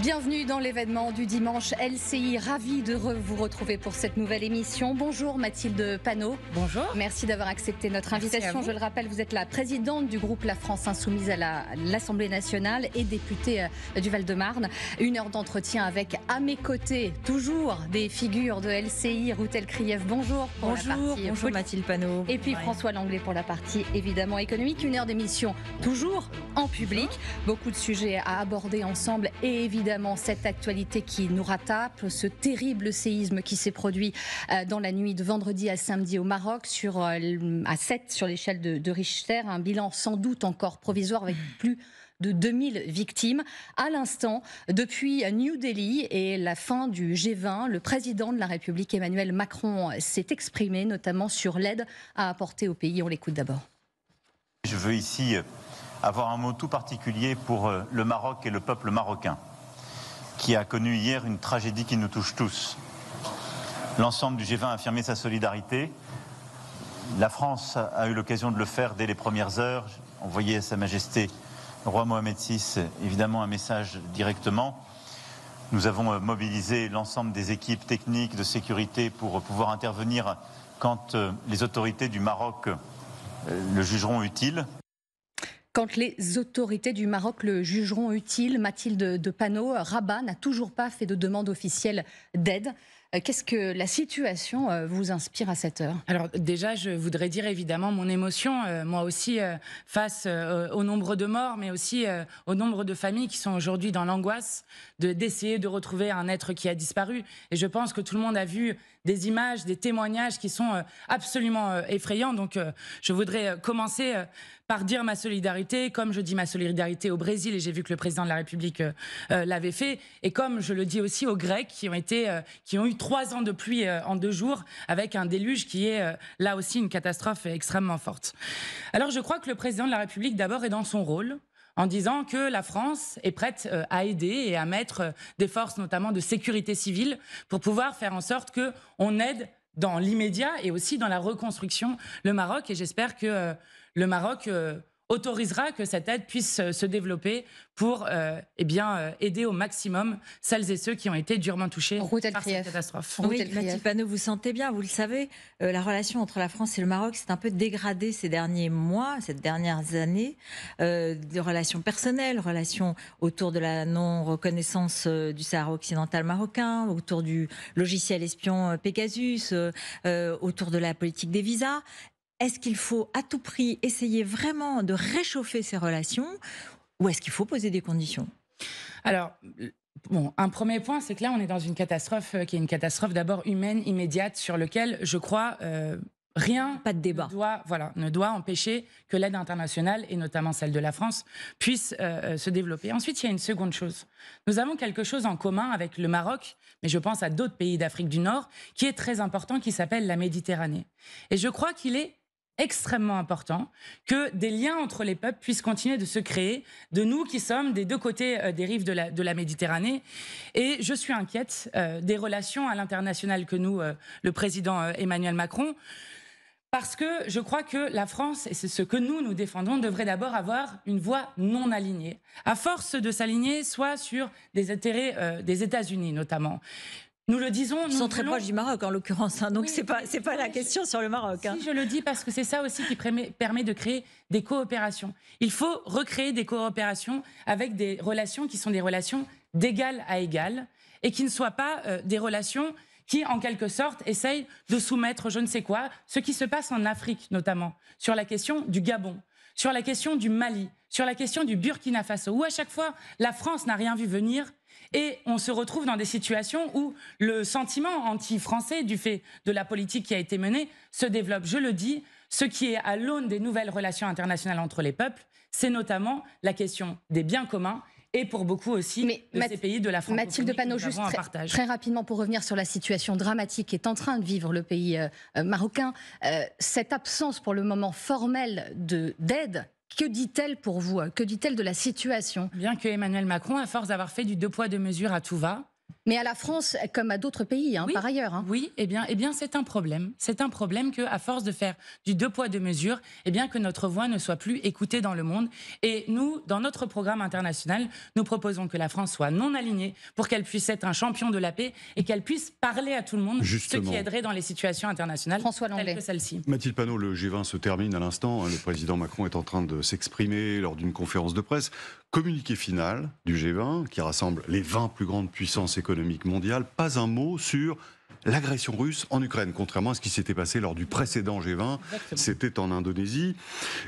Bienvenue dans l'événement du dimanche LCI. Ravi de vous retrouver pour cette nouvelle émission. Bonjour Mathilde Panot. Bonjour. Merci d'avoir accepté notre invitation. Je le rappelle, vous êtes la présidente du groupe La France Insoumise à l'Assemblée nationale et députée euh, du Val-de-Marne. Une heure d'entretien avec à mes côtés toujours des figures de LCI. Routel Kriev, bonjour. bonjour. bonjour Mathilde Panot. Et puis François Langlais pour la partie évidemment économique. Une heure d'émission toujours en public. Beaucoup de sujets à aborder ensemble et évidemment évidemment cette actualité qui nous rattrape, ce terrible séisme qui s'est produit euh, dans la nuit de vendredi à samedi au Maroc, sur, euh, à 7 sur l'échelle de, de Richter, un bilan sans doute encore provisoire avec plus de 2000 victimes. À l'instant, depuis New Delhi et la fin du G20, le président de la République Emmanuel Macron s'est exprimé notamment sur l'aide à apporter au pays. On l'écoute d'abord. Je veux ici euh, avoir un mot tout particulier pour le Maroc et le peuple marocain qui a connu hier une tragédie qui nous touche tous. L'ensemble du G20 a affirmé sa solidarité. La France a eu l'occasion de le faire dès les premières heures. Envoyé à Sa Majesté le roi Mohamed VI, évidemment, un message directement. Nous avons euh, mobilisé l'ensemble des équipes techniques de sécurité pour euh, pouvoir intervenir quand euh, les autorités du Maroc le jugeront utile quand les autorités du Maroc le jugeront utile. Mathilde de Panot, Rabat n'a toujours pas fait de demande officielle d'aide. Euh, qu'est-ce que la situation euh, vous inspire à cette heure Alors déjà, je voudrais dire évidemment mon émotion, euh, moi aussi, face au nombre de morts, mais aussi au nombre de familles qui sont aujourd'hui dans l'angoisse d'essayer de retrouver un être qui a disparu. Et je pense que tout le monde a vu des images, des témoignages qui sont absolument effrayants. Donc, je voudrais commencer par dire ma solidarité, comme je dis ma solidarité au Brésil, et j'ai vu que le président de la République l'avait fait, et comme je le dis aussi aux Grecs qui ont été, qui ont eu trois ans de pluie euh, en deux jours, avec un déluge qui est euh, là aussi une catastrophe extrêmement forte. Alors je crois que le président de la République d'abord est dans son rôle en disant que la France est prête euh, à aider et à mettre des forces notamment de sécurité civile pour pouvoir faire en sorte qu'on aide dans l'immédiat et aussi dans la reconstruction le Maroc et j'espère que le Maroc autorisera que cette aide puisse euh, se développer pour euh, eh bien, euh, aider au maximum celles et ceux qui ont été durement touchés par cette catastrophe. oui, Mathilde Panot, vous sentez bien, vous le savez, la relation entre la France et le Maroc s'est un peu dégradée ces derniers mois, ces dernières années, de relations personnelles, relations autour de la non-reconnaissance du Sahara occidental marocain, autour du logiciel espion Pegasus, autour de la politique des visas. Est-ce qu'il faut à tout prix essayer vraiment de réchauffer ces relations ou est-ce qu'il faut poser des conditions alors, Bon, un premier point, c'est que là, on est dans une catastrophe euh, qui est une catastrophe d'abord humaine, immédiate, sur laquelle je crois euh, rien pas de débat. Ne doit, voilà, ne doit empêcher que l'aide internationale, et notamment celle de la France, puisse euh, se développer. Ensuite, il y a une seconde chose. Nous avons quelque chose en commun avec le Maroc, mais je pense à d'autres pays d'Afrique du Nord, qui est très important, qui s'appelle la Méditerranée. Et je crois qu'il est extrêmement important que des liens entre les peuples puissent continuer de se créer, de nous qui sommes des deux côtés euh, des rives de la, Méditerranée. Et je suis inquiète euh, des relations à l'international que nous, euh, le président Emmanuel Macron, parce que je crois que la France, et c'est ce que nous, nous défendons, devrait d'abord avoir une voie non alignée, à force de s'aligner soit sur des intérêts des États-Unis notamment, nous le disons. Ils sont très proches du Maroc en l'occurrence, hein, donc c'est pas pas la question sur le Maroc. Hein. je le dis parce que c'est ça aussi qui permet de créer des coopérations. Il faut recréer des coopérations avec des relations qui sont des relations d'égal à égal et qui ne soient pas euh, des relations qui, en quelque sorte, essayent de soumettre je ne sais quoi, ce qui se passe en Afrique notamment, sur la question du Gabon, sur la question du Mali, sur la question du Burkina Faso, où à chaque fois la France n'a rien vu venir et on se retrouve dans des situations où le sentiment anti-français du fait de la politique qui a été menée se développe. Je le dis, ce qui est à l'aune des nouvelles relations internationales entre les peuples, c'est notamment la question des biens communs et pour beaucoup aussi Mais de ces pays de la France. Mathilde Panot, juste très, rapidement pour revenir sur la situation dramatique qu'est en train de vivre le pays euh, euh, marocain, euh, cette absence pour le moment formelle d'aide que dit-elle pour vous Que dit-elle de la situation Bien que Emmanuel Macron, à force d'avoir fait du deux poids deux mesures à tout va, mais à la France, comme à d'autres pays, hein, par ailleurs. Hein. Oui, eh bien, eh bien c'est un problème. C'est un problème qu'à force de faire du deux poids deux mesures, eh bien, que notre voix ne soit plus écoutée dans le monde. Et nous, dans notre programme international, nous proposons que la France soit non alignée pour qu'elle puisse être un champion de la paix et qu'elle puisse parler à tout le monde, ce qui aiderait dans les situations internationales François telles que celle-ci. Mathilde Panot, le G20 se termine à l'instant. Le président Macron est en train de s'exprimer lors d'une conférence de presse communiqué final du G20 qui rassemble les 20 plus grandes puissances économiques mondiales, pas un mot sur l'agression russe en Ukraine, contrairement à ce qui s'était passé lors du précédent G20, c'était en Indonésie.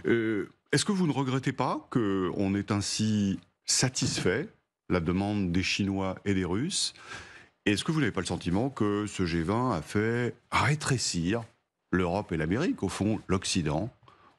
Euh, est-ce que vous ne regrettez pas qu'on ait ainsi satisfait la demande des Chinois et des Russes Est-ce que vous n'avez pas le sentiment que ce G20 a fait rétrécir l'Europe et l'Amérique, au fond l'Occident,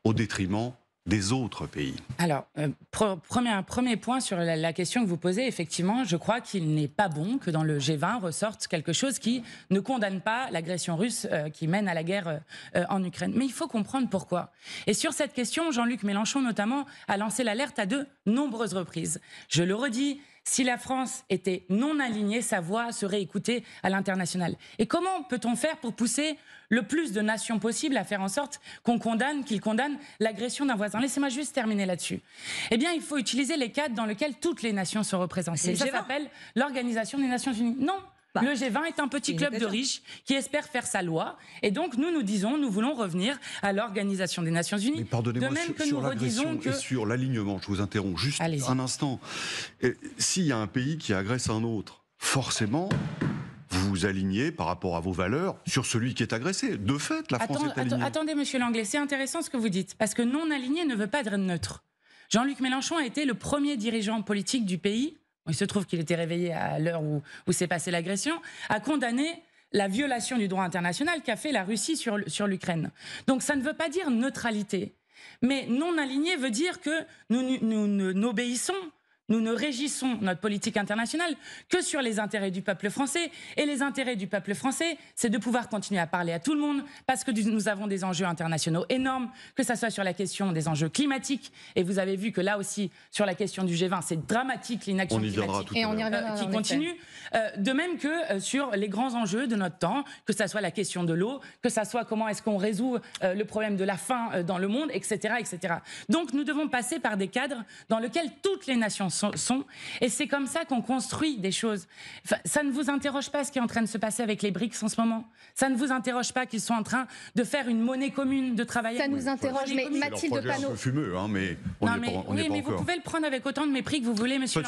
au détriment des autres pays Alors, euh, premier, point sur la, question que vous posez, effectivement, je crois qu'il n'est pas bon que dans le G20 ressorte quelque chose qui ne condamne pas l'agression russe euh, qui mène à la guerre euh, en Ukraine. Mais il faut comprendre pourquoi. Et sur cette question, Jean-Luc Mélenchon, notamment, a lancé l'alerte à de nombreuses reprises. Je le redis, si la France était non alignée, sa voix serait écoutée à l'international. Et comment peut-on faire pour pousser le plus de nations possible à faire en sorte qu'on condamne, qu'ils condamnent l'agression d'un voisin Laissez-moi juste terminer là-dessus. Eh bien, il faut utiliser les cadres dans lesquels toutes les nations sont représentées. Ça s'appelle l'Organisation des Nations Unies. Non, bah. Le G20 est un petit club de riches qui espère faire sa loi. Et donc, nous, nous disons, nous voulons revenir à l'Organisation des Nations Unies. Mais pardonnez-moi, même sur, que nous redisons que... sur l'alignement, je vous interromps juste un instant. s'il y a un pays qui agresse un autre, forcément, vous vous alignez par rapport à vos valeurs sur celui qui est agressé. De fait, la France est alignée. attendez, monsieur Langlais, c'est intéressant ce que vous dites, parce que non aligné ne veut pas être neutre. Jean-Luc Mélenchon a été le premier dirigeant politique du pays il se trouve qu'il était réveillé à l'heure où, s'est passée l'agression, a condamné la violation du droit international qu'a fait la Russie sur, l'Ukraine. Donc ça ne veut pas dire neutralité. Mais non aligné veut dire que nous, nous n'obéissons nous ne régissons notre politique internationale que sur les intérêts du peuple français. Et les intérêts du peuple français, c'est de pouvoir continuer à parler à tout le monde, parce que nous avons des enjeux internationaux énormes, que ce soit sur la question des enjeux climatiques. Et vous avez vu que là aussi, sur la question du G20, c'est dramatique l'inaction climatique et on y euh, qui continue. Euh, de même que euh, sur les grands enjeux de notre temps, que ce soit la question de l'eau, que ce soit comment est-ce qu'on résout le problème de la faim dans le monde, etc., etc. Donc nous devons passer par des cadres dans lesquels toutes les nations sont. Et c'est comme ça qu'on construit des choses. ça ne vous interroge pas ce qui est en train de se passer avec les BRICS en ce moment. Ça ne vous interroge pas qu'ils sont en train de faire une monnaie commune, de travail Ça nous interroge, mais Mathilde Panot. fumeux, hein, mais on vous pouvez le prendre avec autant de mépris que vous voulez, monsieur.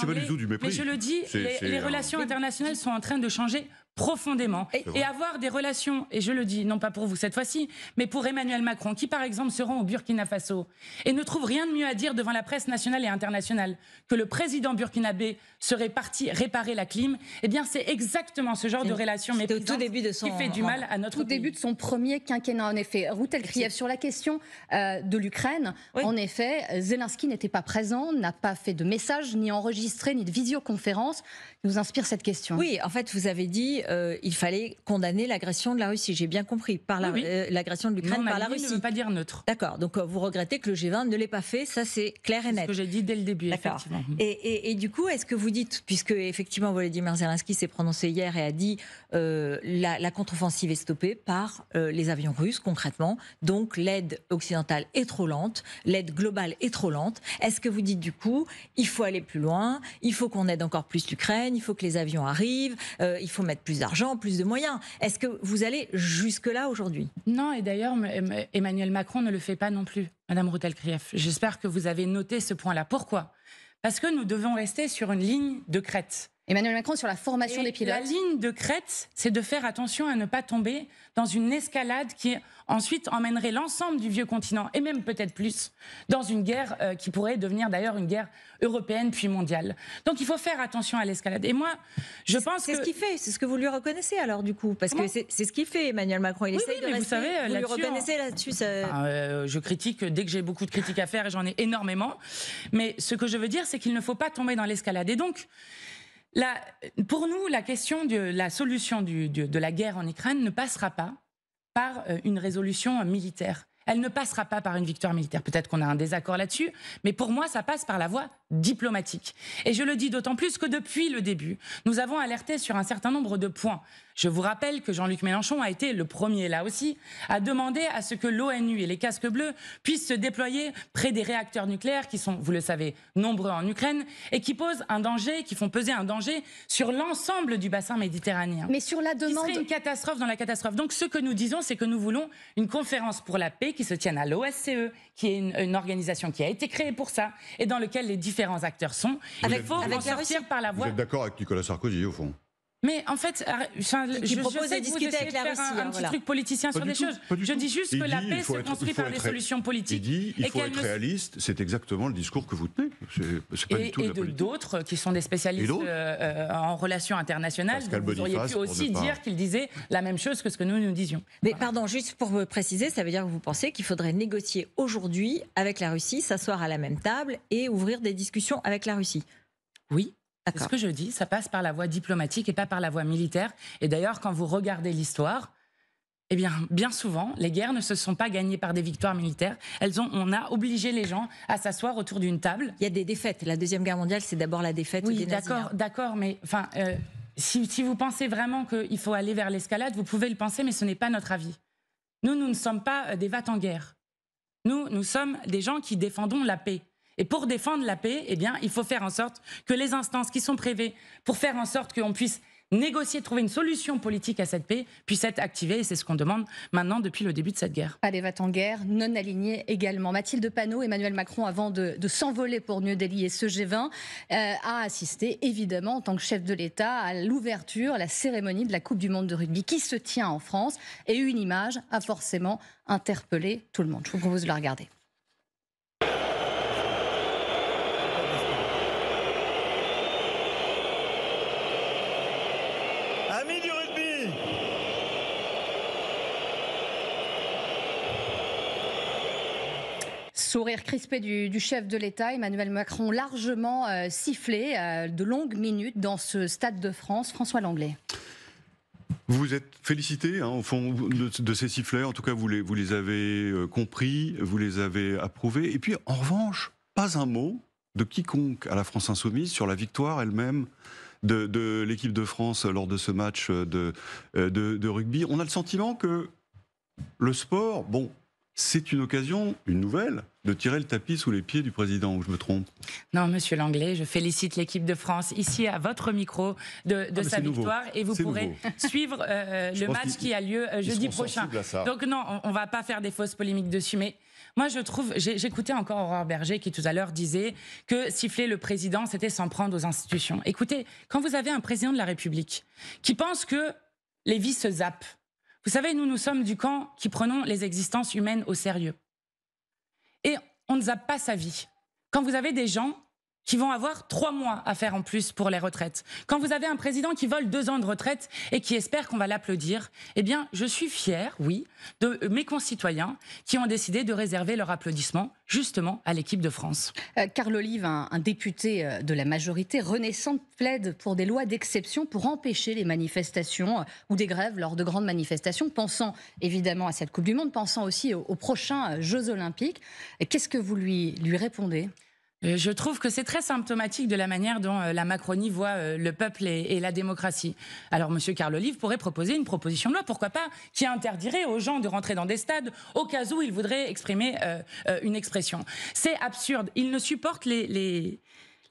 Mais je le dis, les, relations internationales sont en train de changer profondément et avoir des relations, et je le dis non pas pour vous cette fois-ci, mais pour Emmanuel Macron, qui par exemple se rend au Burkina Faso et ne trouve rien de mieux à dire devant la presse nationale et internationale que le président burkinabé serait parti réparer la clim, eh bien c'est exactement ce genre de relation mais tout début de son, qui fait du mal à notre tout début de son premier quinquennat en effet. Routel Kriev sur la question euh, de l'Ukraine, en effet, Zelensky n'était pas présent, n'a pas fait de message, ni enregistré, ni de visioconférence nous inspire cette question. Oui, en fait, vous avez dit euh, il fallait condamner l'agression de la Russie. J'ai bien compris par euh, l'agression de l'Ukraine par la Russie. Ne veut pas dire neutre. D'accord. Donc euh, vous regrettez que le G20 ne l'ait pas fait. Ça, c'est clair et net. Ce que j'ai dit dès le début. D'accord. Et, du coup, est-ce que vous dites, puisque effectivement dit, Zelensky s'est prononcé hier et a dit euh, la, la contre-offensive est stoppée par les avions russes, concrètement. Donc l'aide occidentale est trop lente, l'aide globale est trop lente. Est-ce que vous dites du coup il faut aller plus loin, il faut qu'on aide encore plus l'Ukraine? il faut que les avions arrivent, euh, il faut mettre plus d'argent, plus de moyens. Est-ce que vous allez jusque-là aujourd'hui Non, et d'ailleurs, Emmanuel Macron ne le fait pas non plus, Madame Routel-Krief. J'espère que vous avez noté ce point-là. Pourquoi Parce que nous devons rester sur une ligne de crête. Emmanuel Macron sur la formation des pilotes. La ligne de crête, c'est de faire attention à ne pas tomber dans une escalade qui ensuite emmènerait l'ensemble du vieux continent, et même peut-être plus, dans une guerre euh, qui pourrait devenir d'ailleurs une guerre européenne puis mondiale. Donc il faut faire attention à l'escalade. Et moi, je pense que... C'est ce qu'il fait, c'est ce que vous lui reconnaissez alors du coup, parce que c'est ce qu'il fait Emmanuel Macron. Il essaie de vous savez, reconnaissez là-dessus Je critique dès que j'ai beaucoup de critiques à faire, et j'en ai énormément, mais ce que je veux dire, c'est qu'il ne faut pas tomber dans l'escalade. Et donc... La, pour nous, la question de la solution de la guerre en Ukraine ne passera pas par euh, une résolution militaire. Elle ne passera pas par une victoire militaire. Peut-être qu'on a un désaccord là-dessus, mais pour moi, ça passe par la voie diplomatique. Et je le dis d'autant plus que depuis le début, nous avons alerté sur un certain nombre de points. Je vous rappelle que Jean-Luc Mélenchon a été le premier, là aussi, à demander à ce que l'ONU et les casques bleus puissent se déployer près des réacteurs nucléaires qui sont, vous le savez, nombreux en Ukraine et qui posent un danger, qui font peser un danger sur l'ensemble du bassin méditerranéen. Mais sur la demande. c'est une catastrophe dans la catastrophe. Donc ce que nous disons, c'est que nous voulons une conférence pour la paix qui se tienne à l'OSCE, qui est une, organisation qui a été créée pour ça et dans laquelle les différents acteurs sont. il faut en sortir par la voie. Vous êtes d'accord avec Nicolas Sarkozy, au fond mais en fait, enfin, je, proposais de discuter avec la Russie, un, hein, petit truc politicien sur des choses. Je dis juste que la paix se construit par des solutions politiques. Il faut être réaliste. C'est exactement le discours que vous tenez. et, de d'autres qui sont des spécialistes euh, euh, en relations internationales. vous auriez pu aussi dire qu'ils disaient la même chose que ce que nous nous disions. Mais pardon, juste pour me préciser, ça veut dire que vous pensez qu'il faudrait négocier aujourd'hui avec la Russie, s'asseoir à la même table et ouvrir des discussions avec la Russie. Oui, c'est ce que je dis, ça passe par la voie diplomatique et pas par la voie militaire. Et d'ailleurs, quand vous regardez l'histoire, eh bien, bien souvent, les guerres ne se sont pas gagnées par des victoires militaires. Elles ont, on a obligé les gens à s'asseoir autour d'une table. Il y a des défaites. La deuxième guerre mondiale, c'est d'abord la défaite. Oui, d'accord, hein. d'accord, mais enfin, euh, si, vous pensez vraiment qu'il faut aller vers l'escalade, vous pouvez le penser, mais ce n'est pas notre avis. Nous, nous ne sommes pas euh, des vats en guerre. Nous, nous sommes des gens qui défendons la paix. Et pour défendre la paix, eh bien, il faut faire en sorte que les instances qui sont prévues pour faire en sorte qu'on puisse négocier, trouver une solution politique à cette paix puissent être activées. Et c'est ce qu'on demande maintenant depuis le début de cette guerre. Allez, va en guerre, non alignée également. Mathilde Panot, Emmanuel Macron, avant de, s'envoler pour mieux délier ce G20, euh, a assisté évidemment en tant que chef de l'État à l'ouverture, la cérémonie de la Coupe du Monde de rugby qui se tient en France. Et une image a forcément interpellé tout le monde. Je vous propose de la regarder. Sourire crispé du, chef de l'État, Emmanuel Macron largement euh, sifflé euh, de longues minutes dans ce Stade de France. François Langlais. Vous vous êtes félicité, hein, au fond, de, ces sifflets. En tout cas, vous les, avez euh, compris, vous les avez approuvés. Et puis, en revanche, pas un mot de quiconque à la France insoumise sur la victoire elle-même de, l'équipe de France lors de ce match de, de, rugby. On a le sentiment que le sport, bon, c'est une occasion, une nouvelle, de tirer le tapis sous les pieds du président, ou je me trompe Non, monsieur Langlais, je félicite l'équipe de France ici à votre micro de, ah, sa victoire et vous pourrez suivre euh, euh, le match qui a lieu euh, jeudi prochain. Donc non, on ne va pas faire des fausses polémiques dessus, mais moi je trouve, j'écoutais encore Aurore Berger qui tout à l'heure disait que siffler le président, c'était s'en prendre aux institutions. Écoutez, quand vous avez un président de la République qui pense que les vies se zappent, vous savez, nous, nous sommes du camp qui prenons les existences humaines au sérieux. Et on ne zappe pas sa vie. Quand vous avez des gens qui vont avoir trois mois à faire en plus pour les retraites. Quand vous avez un président qui vole deux ans de retraite et qui espère qu'on va l'applaudir, eh bien, je suis fier oui, de mes concitoyens qui ont décidé de réserver leur applaudissement justement à l'équipe de France. Euh, Olive, un, député euh, de la majorité renaissante, plaide pour des lois d'exception pour empêcher les manifestations euh, ou des grèves lors de grandes manifestations, pensant évidemment à cette Coupe du Monde, pensant aussi aux, prochains euh, Jeux Olympiques. Qu'est-ce que vous lui répondez euh, je trouve que c'est très symptomatique de la manière dont euh, la Macronie voit euh, le peuple et, la démocratie. Alors, M. Carl Olive pourrait proposer une proposition de loi, pourquoi pas, qui interdirait aux gens de rentrer dans des stades au cas où ils voudraient exprimer une expression. C'est absurde. il ne supporte les, les,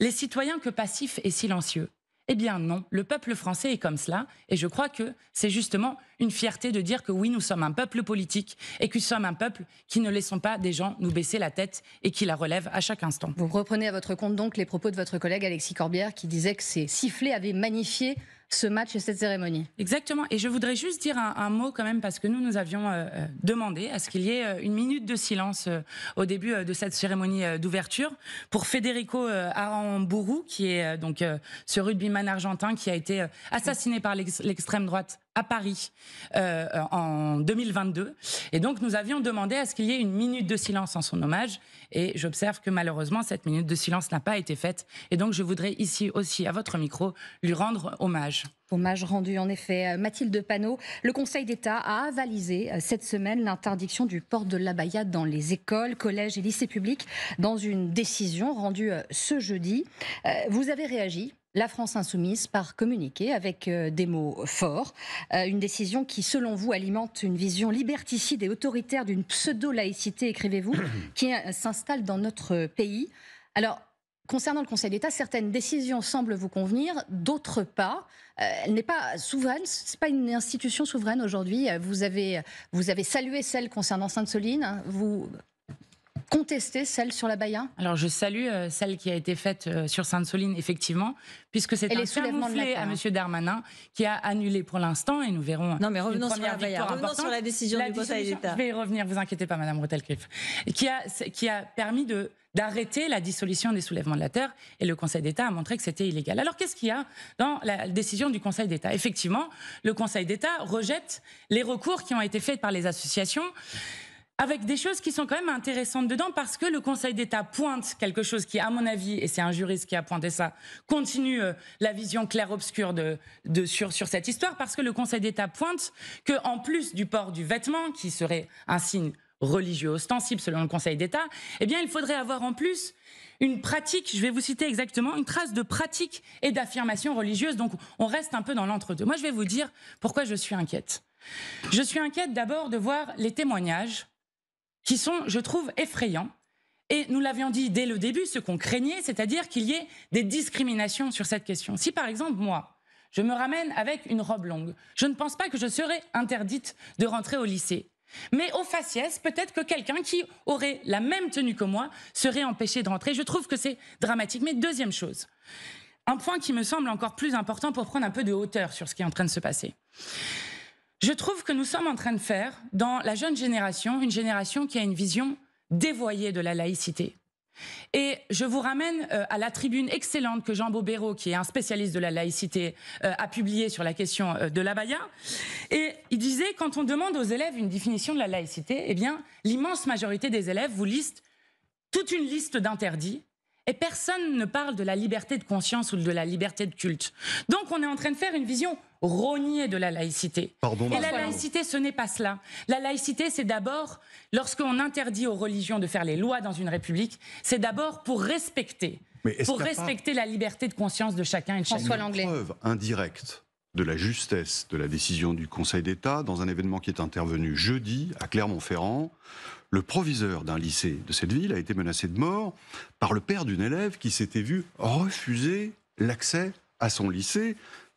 les citoyens que passifs et silencieux. Eh bien non, le peuple français est comme cela, et je crois que c'est justement une fierté de dire que oui, nous sommes un peuple politique, et que nous sommes un peuple qui ne laissons pas des gens nous baisser la tête et qui la relève à chaque instant. Vous reprenez à votre compte donc les propos de votre collègue Alexis Corbière qui disait que ces sifflets avaient magnifié ce match et cette cérémonie. Exactement. Et je voudrais juste dire un, mot quand même parce que nous, nous avions euh, euh, demandé à ce qu'il y ait euh, une minute de silence au début de cette cérémonie d'ouverture pour Federico Aramburu qui est donc ce rugbyman argentin qui a été assassiné par l'extrême droite à Paris euh, en 2022. Et donc, nous avions demandé à ce qu'il y ait une minute de silence en son hommage. Et j'observe que malheureusement, cette minute de silence n'a pas été faite. Et donc, je voudrais ici aussi, à votre micro, lui rendre hommage. Hommage rendu en effet. Mathilde Panot, le Conseil d'État a avalisé euh, cette semaine l'interdiction du port de l'abaya dans les écoles, collèges et lycées publics dans une décision rendue euh, ce jeudi. Vous avez réagi la France insoumise par communiquer avec euh, des mots forts. Euh, une décision qui, selon vous, alimente une vision liberticide et autoritaire d'une pseudo-laïcité, écrivez-vous, qui euh, s'installe dans notre pays. Alors, Concernant le Conseil d'État, certaines décisions semblent vous convenir, d'autres pas. elle n'est pas souveraine, ce n'est pas une institution souveraine aujourd'hui. Vous avez, vous avez salué celle concernant Sainte-Soline, hein. vous contester celle sur la Baïa Alors je salue euh, celle qui a été faite euh, sur Sainte-Soline, effectivement, puisque c'est un camouflet à hein. M. Darmanin qui a annulé pour l'instant, et nous verrons. Non mais revenons sur la revenons sur la décision du Conseil d'État. Je vais y revenir, vous inquiétez pas, Madame Rotelkriff, qui a, qui a permis de d'arrêter la dissolution des soulèvements de la terre et le Conseil d'État a montré que c'était illégal. Alors qu'est-ce qu'il y a dans la décision du Conseil d'État Effectivement, le Conseil d'État rejette les recours qui ont été faits par les associations avec des choses qui sont quand même intéressantes dedans parce que le Conseil d'État pointe quelque chose qui, à mon avis, et c'est un juriste qui a pointé ça, continue euh, la vision clair obscure de, de, sur, sur cette histoire parce que le Conseil d'État pointe que, en plus du port du vêtement, qui serait un signe religieux ostensible selon le Conseil d'État, eh bien, il faudrait avoir en plus une pratique, je vais vous citer exactement, une trace de pratique et d'affirmation religieuse. Donc, on reste un peu dans l'entre-deux. Moi, je vais vous dire pourquoi je suis inquiète. Je suis inquiète d'abord de voir les témoignages qui sont, je trouve, effrayants. Et nous l'avions dit dès le début, ce qu'on craignait, c'est-à-dire qu'il y ait des discriminations sur cette question. Si par exemple, moi, je me ramène avec une robe longue, je ne pense pas que je serais interdite de rentrer au lycée. Mais au faciès, peut-être que quelqu'un qui aurait la même tenue que moi serait empêché de rentrer. Je trouve que c'est dramatique. Mais deuxième chose, un point qui me semble encore plus important pour prendre un peu de hauteur sur ce qui est en train de se passer je trouve que nous sommes en train de faire dans la jeune génération, une génération qui a une vision dévoyée de la laïcité. Et je vous ramène euh, à la tribune excellente que Jean Bobéro, qui est un spécialiste de la laïcité, euh, a publiée sur la question euh, de l'abaya. Et il disait, quand on demande aux élèves une définition de la laïcité, eh bien, l'immense majorité des élèves vous liste toute une liste d'interdits et personne ne parle de la liberté de conscience ou de la liberté de culte. Donc on est en train de faire une vision rognée de la laïcité. Pardon, Et la laïcité, ce n'est pas cela. La laïcité, c'est d'abord, lorsqu'on interdit aux religions de faire les lois dans une république, c'est d'abord pour respecter, pour respecter la liberté de conscience de chacun et de François Une preuve indirecte de la justesse de la décision du Conseil d'État dans un événement qui est intervenu jeudi à Clermont-Ferrand, le proviseur d'un lycée de cette ville a été menacé de mort par le père d'une élève qui s'était vu refuser l'accès à son lycée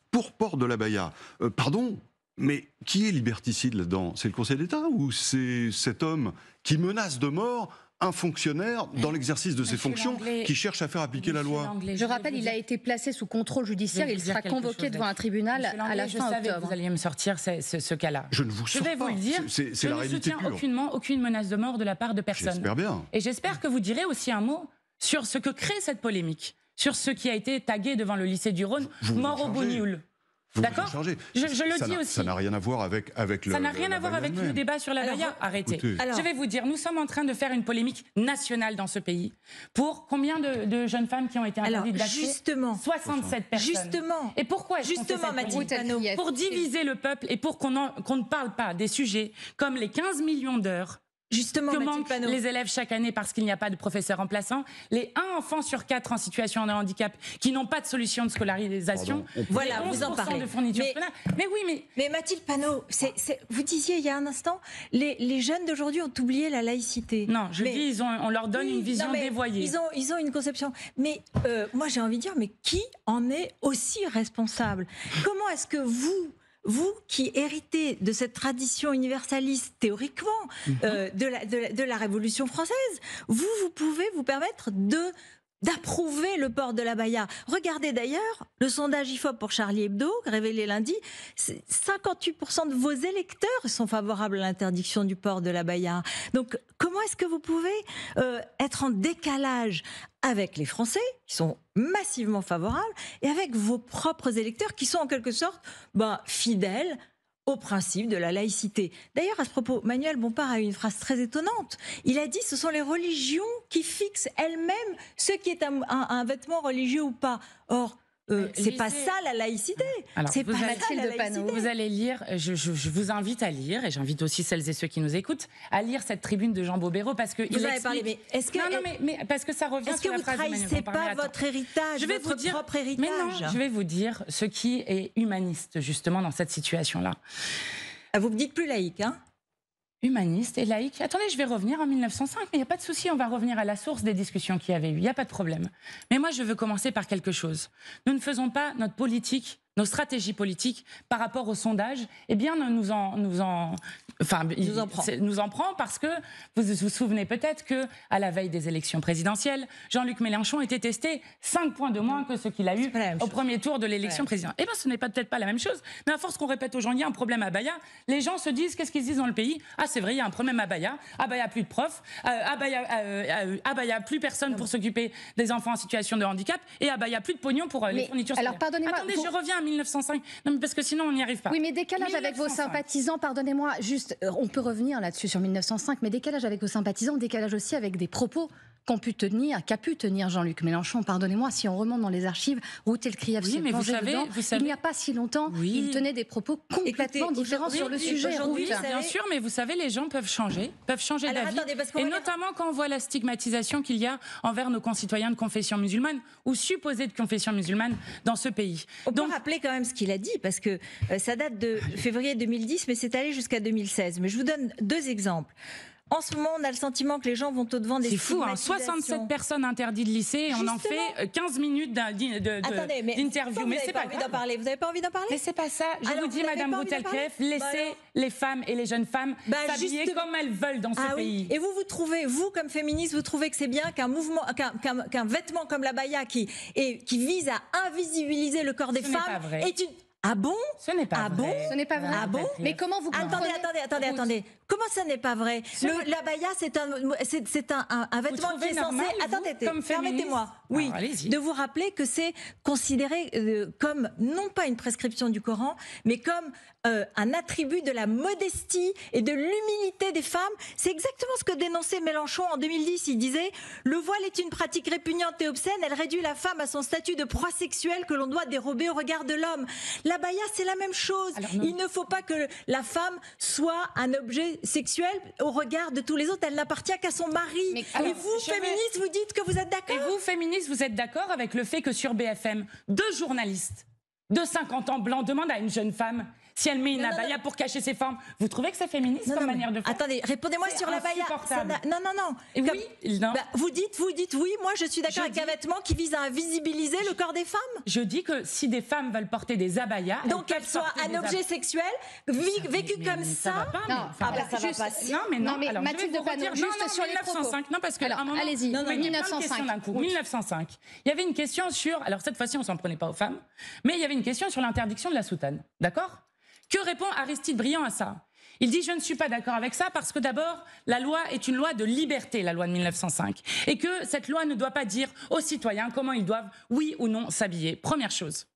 pour port de la Baïa. Euh, pardon, mais qui est liberticide là-dedans C'est le Conseil d'État ou c'est cet homme qui menace de mort un fonctionnaire dans l'exercice de ses fonctions qui cherche à faire appliquer la loi. je, rappelle, il a été placé sous contrôle judiciaire, il sera convoqué devant un tribunal à la fin je vous alliez me sortir ce, cas-là. Je ne vous vais vous le dire. je ne soutiens aucunement aucune menace de mort de la part de personne. J'espère Et j'espère que vous direz aussi un mot sur ce que crée cette polémique, sur ce qui a été tagué devant le lycée du Rhône, mort au Bougnoul. D'accord je, je, le ça dis aussi. Ça n'a rien à voir avec, avec le. Ça n'a rien à voir avec le débat sur la loi. Arrêtez. je vais vous dire, nous sommes en train de faire une polémique nationale dans ce pays pour combien de, jeunes femmes qui ont été interdites d'accès Justement. 67 personnes. Justement. Et pourquoi Justement, Mathilde Pour diviser le peuple et pour qu'on ne parle pas des sujets comme les 15 millions d'heures Justement, les élèves chaque année parce qu'il n'y a pas de professeur remplaçant Les 1 enfant sur 4 en situation de handicap qui n'ont pas de solution de scolarisation. voilà, vous en parlez. De mais, oui, mais... Mais Mathilde Panot, vous disiez il y a un instant, les, jeunes d'aujourd'hui ont oublié la laïcité. Non, je dis, on leur donne une vision non, dévoyée. Ils ont, ils ont une conception. Mais euh, moi, j'ai envie de dire, mais qui en est aussi responsable Comment est-ce que vous, vous qui héritez de cette tradition universaliste théoriquement mhm. euh, de, la, de, Révolution française, vous, vous pouvez vous permettre de d'approuver le port de la Baïa. Regardez d'ailleurs le sondage IFOP pour Charlie Hebdo, révélé lundi, 58% de vos électeurs sont favorables à l'interdiction du port de la Baïa. Donc comment est-ce que vous pouvez euh, être en décalage avec les Français, qui sont massivement favorables, et avec vos propres électeurs, qui sont en quelque sorte ben, fidèles au principe de la laïcité. D'ailleurs, à ce propos, Manuel Bompard a eu une phrase très étonnante. Il a dit ce sont les religions qui fixent elles-mêmes ce qui est un, un vêtement religieux ou pas. Or, euh, c'est pas ça la laïcité. C'est pas ça, Vous allez lire, je, vous invite à lire, et j'invite aussi celles et ceux qui nous écoutent, à lire cette tribune de Jean Bobéro parce que vous il avez explique... parlé, mais est-ce que mais, parce que ça revient Est-ce que vous trahissez pas votre héritage, je vais votre vous dire, propre héritage Mais non, je vais vous dire ce qui est humaniste justement dans cette situation-là. Ah, vous me dites plus laïque, hein humaniste et laïque. Attendez, je vais revenir en 1905, mais il n'y a pas de souci, on va revenir à la source des discussions qu'il y avait eu, il n'y a pas de problème. Mais moi, je veux commencer par quelque chose. Nous ne faisons pas notre politique nos stratégies politiques par rapport au sondage, eh bien, nous en, nous en, enfin, nous en prend. parce que vous vous souvenez peut-être que à la veille des élections présidentielles, Jean-Luc Mélenchon était testé 5 points de moins que ce qu'il a eu au premier tour de l'élection présidentielle. Eh bien, ce n'est peut-être pas la même chose, mais à force qu'on répète aux gens, un problème à Baya, les gens se disent, qu'est-ce qu'ils disent dans le pays Ah, c'est vrai, il y a un problème à Baya. À a plus de profs. Euh, à Baya, euh, euh, à plus personne pour s'occuper des enfants en situation de handicap. Et à a plus de pognon pour les mais, fournitures. Alors, pardonnez-moi. Attendez, je reviens à 1905. Non, parce que sinon, on n'y arrive pas. Oui, mais décalage avec vos sympathisants, pardonnez-moi, juste, euh, on peut revenir là-dessus sur 1905, mais décalage avec vos sympathisants, décalage aussi avec des propos pu tenir, qu'a pu tenir Jean-Luc Mélenchon. Pardonnez-moi, si on remonte dans les archives, Routel Kriev oui, mais vous savez, Il n'y a pas si longtemps, il tenait des propos complètement différents sur le sujet. Oui, bien sûr, mais vous savez, les gens peuvent changer, peuvent changer d'avis. Et notamment quand on voit la stigmatisation qu'il y a envers nos concitoyens de confession musulmane ou supposés de confession musulmane dans ce pays. On peut rappeler quand même ce qu'il a dit, parce que euh, ça date de février 2010, mais c'est allé jusqu'à 2016. Mais je vous donne deux exemples. En ce moment, on a le sentiment que les gens vont au-devant des C'est fou, hein, 67 personnes interdites de lycée et on en fait 15 euh, minutes d'interview. Mais, c'est pas, Vous n'avez pas envie d'en parler Mais c'est pas ça. Je vous dis, Madame Boutelkef, bah laissez les femmes et les jeunes femmes bah, s'habiller comme elles veulent dans ce ah pays. Oui. Et vous, vous trouvez, vous, comme féministe, vous trouvez que c'est bien qu'un mouvement, qu'un vêtement comme la baya qui, et, qui vise à invisibiliser le corps des ce femmes est une... Ah bon Ce n'est pas ah vrai. Bon Ce n'est pas vrai. Ah bon Mais comment vous comprenez Attendez, attendez, attendez, attendez. Comment ça n'est pas vrai le, La baya, c'est un, c'est, un, vêtement qui est censé. attendez, permettez-moi, oui, de vous rappeler que c'est considéré euh, comme non pas une prescription du Coran, mais comme euh, un attribut de la modestie et de l'humilité des femmes. C'est exactement ce que dénonçait Mélenchon en 2010. Il disait le voile est une pratique répugnante et obscène. Elle réduit la femme à son statut de proie sexuelle que l'on doit dérober au regard de l'homme. La baya, c'est la même chose. Il ne faut pas que la femme soit un objet sexuelle au regard de tous les autres, elle n'appartient qu'à son mari. et vous, féministes, vous dites que vous êtes d'accord. Et vous, féministes, vous êtes d'accord avec le fait que sur BFM, deux journalistes de 50 ans blancs demandent à une jeune femme si elle met une abaya pour cacher ses formes, vous trouvez que c'est féministe comme manière de faire Attendez, répondez-moi sur l'abaya. Non, non, non. oui, bah, vous dites, vous dites oui. Moi, je suis d'accord avec un vêtement qui vise à invisibiliser le corps des femmes. Je dis que si des femmes veulent porter des abayas, donc qu'elles soient un objet sexuel vécu comme ça. ça mais, non, ça pas. Non, mais juste sur les propos. Non, parce que allez-y. 1905. 1905. Il y avait une question sur. Alors cette fois-ci, on s'en prenait pas aux femmes, mais il y avait une question sur l'interdiction de la soutane. D'accord que répond Aristide Briand à ça il dit, je ne suis pas d'accord avec ça parce que d'abord, la loi est une loi de liberté, la loi de 1905, et que cette loi ne doit pas dire aux citoyens comment ils doivent, oui ou non, s'habiller. Première chose.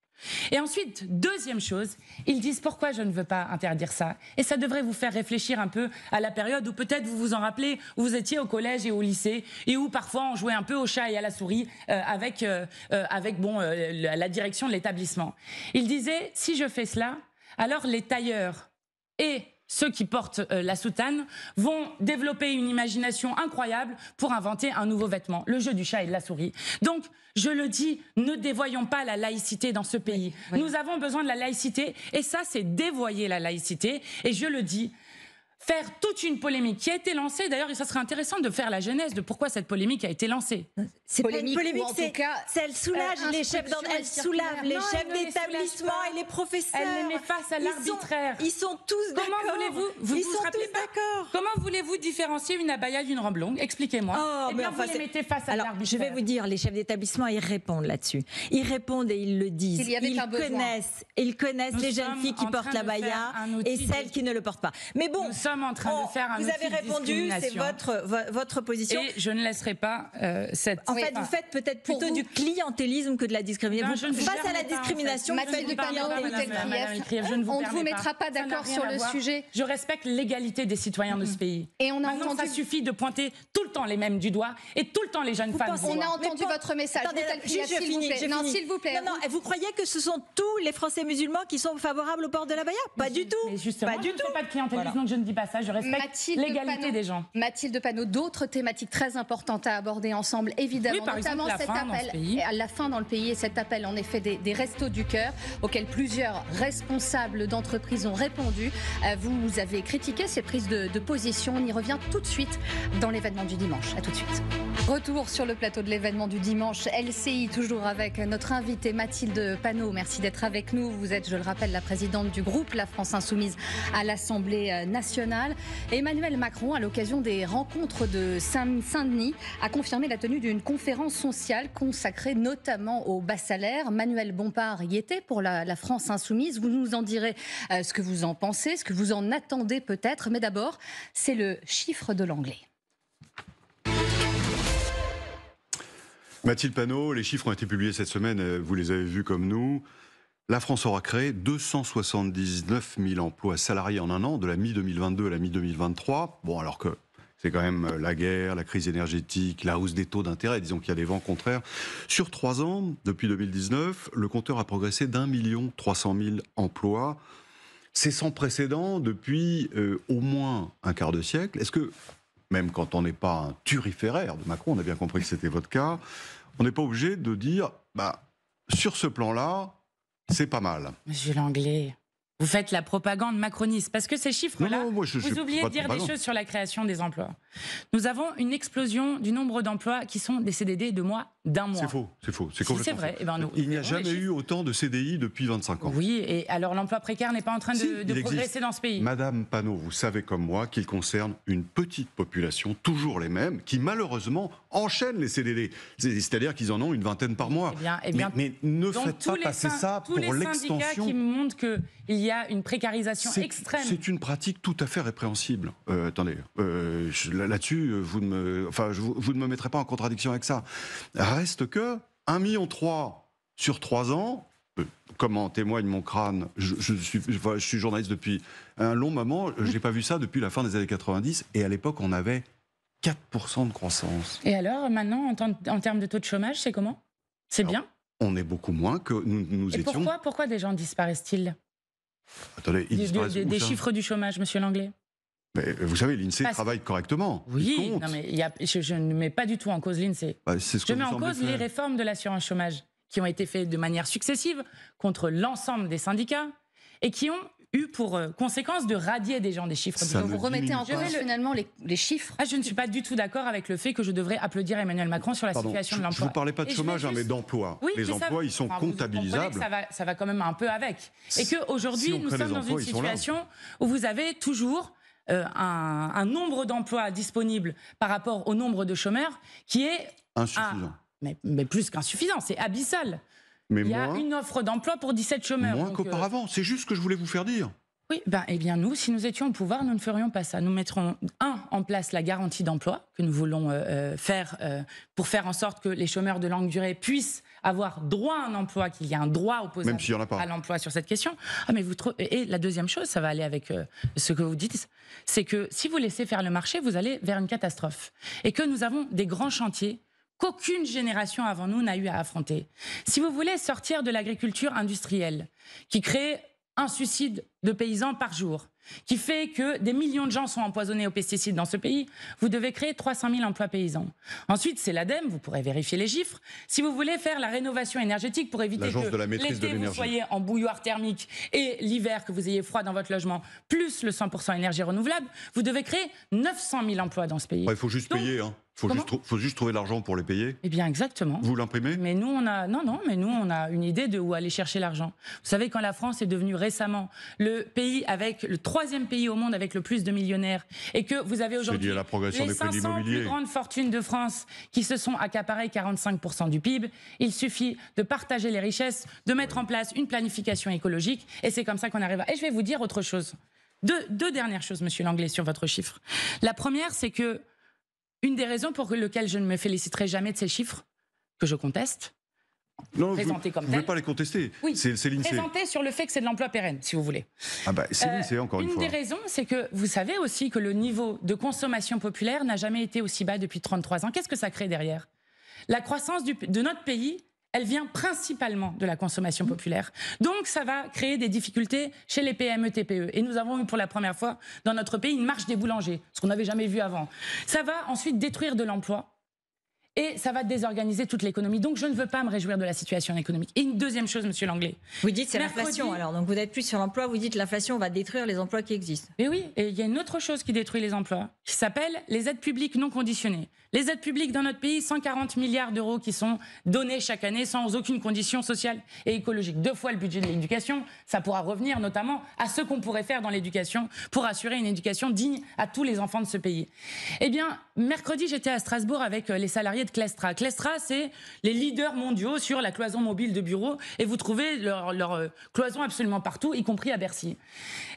Et ensuite, deuxième chose, ils disent pourquoi je ne veux pas interdire ça. Et ça devrait vous faire réfléchir un peu à la période où peut-être vous vous en rappelez, où vous étiez au collège et au lycée, et où parfois on jouait un peu au chat et à la souris euh, avec, euh, euh, avec bon, la direction de l'établissement. Il disait « si je fais cela, alors les tailleurs et ceux qui portent euh, la soutane vont développer une imagination incroyable pour inventer un nouveau vêtement, le jeu du chat et de la souris. Donc, je le dis, ne dévoyons pas la laïcité dans ce pays. Nous avons besoin de la laïcité et ça, c'est dévoyer la laïcité. Et je le dis, faire toute une polémique qui a été lancée. D'ailleurs, ça serait intéressant de faire la genèse de pourquoi cette polémique a été lancée. Euh, c'est polémique, c'est elle soulage les chefs les chefs d'établissement et les professeurs. Elle les met face à l'arbitraire. Ils, sont tous d'accord. Comment voulez-vous vous, Ils sont tous d'accord. Comment voulez-vous différencier une abaya d'une ramblongue Expliquez-moi. Oh, eh bien, vous les mettez face à l'arbitraire. Je vais vous dire, les chefs d'établissement, ils répondent là-dessus. Ils répondent et ils le disent. ils connaissent, ils connaissent les jeunes filles qui portent l'abaya et celles qui ne le portent pas. Mais bon, Nous sommes en train de faire un Vous avez répondu, c'est votre votre position. Et je ne laisserai pas euh, cette vous faites peut-être plutôt du clientélisme que de la discrimination. face à la discrimination, On ne vous mettra pas d'accord sur le sujet. Je respecte l'égalité des citoyens de ce mm-hmm. pays. Et on a entendu. Ça suffit de pointer tout le temps les mêmes du doigt et tout le temps les jeunes femmes. On a entendu votre message. S'il vous plaît. Non, non, vous croyez que ce sont tous les Français musulmans qui sont favorables au port de la Baïa Pas du tout. Pas du tout. Pas de clientélisme, donc je ne dis pas ça. Je respecte l'égalité des gens. Mathilde Panot, d'autres thématiques très importantes à aborder ensemble, évidemment oui, notamment cet appel, à la fin dans le pays, et cet appel en effet des, restos du cœur, auxquels plusieurs responsables d'entreprises ont répondu. Euh, vous avez critiqué ces prises de, position. On y revient tout de suite dans l'événement du dimanche. À tout de suite. Retour sur le plateau de l'événement du dimanche, LCI, toujours avec notre invitée Mathilde Panot. Merci d'être avec nous. Vous êtes, je le rappelle, la présidente du groupe La France Insoumise à l'Assemblée euh, nationale. Emmanuel Macron, à l'occasion des rencontres de Saint-Denis, a confirmé la tenue d'une conférence sociale consacrée notamment aux bas salaires. Manuel Bompard y était pour la, France insoumise. Vous nous en direz euh, ce que vous en pensez, ce que vous en attendez peut-être. Mais d'abord, c'est le chiffre de l'anglais. Mathilde Panot, les chiffres ont été publiés cette semaine, euh, vous les avez vus comme nous. La France aura créé 279 000 emplois salariés en un an, de la mi-2022 à la mi-2023. Bon, alors que c'est quand même euh, la guerre, la crise énergétique, la hausse des taux d'intérêt. Disons qu'il y a des vents contraires. Sur trois ans, depuis 2019, le compteur a progressé d'un million trois cent mille emplois. C'est sans précédent depuis euh, au moins un quart de siècle. Est-ce que, même quand on n'est pas un turiféraire de Macron, on a bien compris que c'était votre cas, on n'est pas obligé de dire, bah, sur ce plan-là, c'est pas mal. Monsieur Langlais, vous faites la propagande macroniste. Parce que ces chiffres-là, vous oubliez de dire des choses sur la création des emplois. Nous avons une explosion du nombre d'emplois qui sont des CDD de mois d'un mois. C'est faux, c'est faux. C'est C'est vrai. Eh ben, il n'y a jamais eu autant de CDI depuis 25 ans. Oui, et alors l'emploi précaire n'est pas en train de, progresser dans ce pays. Madame Panot, vous savez comme moi qu'il concerne une petite population, toujours les mêmes, qui malheureusement enchaînent les CDD. C'est-à-dire qu'ils en ont une vingtaine par mois. Eh bien, eh mais, ne faites pas passer ça pour l'extension. qui montrent que il y a une précarisation extrême. C'est une pratique tout à fait répréhensible. Euh, attendez, euh, là-dessus, euh, vous ne me, enfin, vous, ne me mettrez pas en contradiction avec ça. Reste que 1,3 million sur 3 ans, comme en témoigne mon crâne, je, suis, je, suis, journaliste depuis un long moment, je n'ai pas vu ça depuis la fin des années 90, et à l'époque on avait 4% de croissance. Et alors maintenant, en, termes de taux de chômage, c'est comment C'est bien on est beaucoup moins que nous, nous et étions. Pourquoi, pourquoi des gens disparaissent-ils Attendez, des chiffres du chômage, monsieur Langlais euh, vous savez, l'INSEE travaille correctement. Oui, non mais je, ne mets pas du tout en cause l'INSEE. Bah, je mets en cause les réformes de l'assurance chômage qui ont été faites de manière successive contre l'ensemble des syndicats et qui ont eu pour euh, conséquence de radier des gens des chiffres. Donc vous remettez en cause finalement les, chiffres. Ah, je ne suis pas du tout d'accord avec le fait que je devrais applaudir Emmanuel Macron sur la situation de l'emploi. Je ne vous parlais pas de chômage, hein, mais d'emploi. les emplois, ils sont comptabilisables. ça, va, ça va quand même un peu avec. Et qu'aujourd'hui, aujourd'hui nous sommes dans une situation où vous avez toujours... Euh, un, nombre d'emplois disponibles par rapport au nombre de chômeurs qui est insuffisant. Ah, mais, mais, plus qu'insuffisant, c'est abyssal il y a une offre d'emploi pour 17 chômeurs. Moins qu'auparavant. C'est juste ce que je voulais vous faire dire. Oui, ben, eh bien nous, si nous étions au pouvoir, nous ne ferions pas ça. Nous mettrons, un, en place la garantie d'emploi que nous voulons euh, euh, faire euh, pour faire en sorte que les chômeurs de longue durée puissent avoir droit à un emploi, qu'il y a un droit au à l'emploi sur cette question. Ah, mais vous Et la deuxième chose, ça va aller avec ce que vous dites, c'est que si vous laissez faire le marché, vous allez vers une catastrophe. Et que nous avons des grands chantiers qu'aucune génération avant nous n'a eu à affronter. Si vous voulez sortir de l'agriculture industrielle, qui crée un suicide de paysans par jour, qui fait que des millions de gens sont empoisonnés aux pesticides dans ce pays, vous devez créer 300 000 emplois paysans. Ensuite, c'est l'ADEME, vous pourrez vérifier les chiffres. Si vous voulez faire la rénovation énergétique pour éviter que l'été vous soyez en bouilloire thermique et l'hiver que vous ayez froid dans votre logement, plus le 100% énergie renouvelable, vous devez créer 900 000 emplois dans ce pays. il faut juste payer. Hein. Faut juste, faut juste trouver l'argent pour les payer. Eh bien, exactement. Vous l'imprimez Mais nous, on a non, non, mais nous, on a une idée de où aller chercher l'argent. Vous savez, quand la France est devenue récemment le pays avec le troisième pays au monde avec le plus de millionnaires, et que vous avez aujourd'hui la progression les des 500 plus grandes fortunes de France qui se sont accaparées 45% du PIB, il suffit de partager les richesses, de mettre en place une planification écologique, et c'est comme ça qu'on arrive. À... Et je vais vous dire autre chose. deux dernières choses, Monsieur Langlais, sur votre chiffre. La première, c'est que une des raisons pour lesquelles je ne me féliciterai jamais de ces chiffres, que je conteste, non, vous, ne pouvez pas les contester. Oui, c'est sur le fait que c'est de l'emploi pérenne, si vous voulez. Ah bah, c'est euh, encore une, fois. Une des raisons, c'est que vous savez aussi que le niveau de consommation populaire n'a jamais été aussi bas depuis 33 ans. Qu'est-ce que ça crée derrière La croissance de notre pays elle vient principalement de la consommation populaire. Donc ça va créer des difficultés chez les PME, TPE. Et nous avons eu pour la première fois dans notre pays une marche des boulangers, ce qu'on n'avait jamais vu avant. Ça va ensuite détruire de l'emploi et ça va désorganiser toute l'économie. Donc je ne veux pas me réjouir de la situation économique. Et une deuxième chose, monsieur Langlais. Vous dites c'est l'inflation alors, donc vous êtes plus sur l'emploi, vous dites l'inflation va détruire les emplois qui existent. Mais oui, et il y a une autre chose qui détruit les emplois, qui s'appelle les aides publiques non conditionnées. Les aides publiques dans notre pays, 140 milliards d'euros qui sont donnés chaque année sans aucune condition sociale et écologique. Deux fois le budget de l'éducation, ça pourra revenir notamment à ce qu'on pourrait faire dans l'éducation pour assurer une éducation digne à tous les enfants de ce pays. Eh bien, mercredi, j'étais à Strasbourg avec euh, les salariés de Clestra. Clestra, c'est les leaders mondiaux sur la cloison mobile de bureau, et vous trouvez leur, leur euh, cloison absolument partout, y compris à Bercy.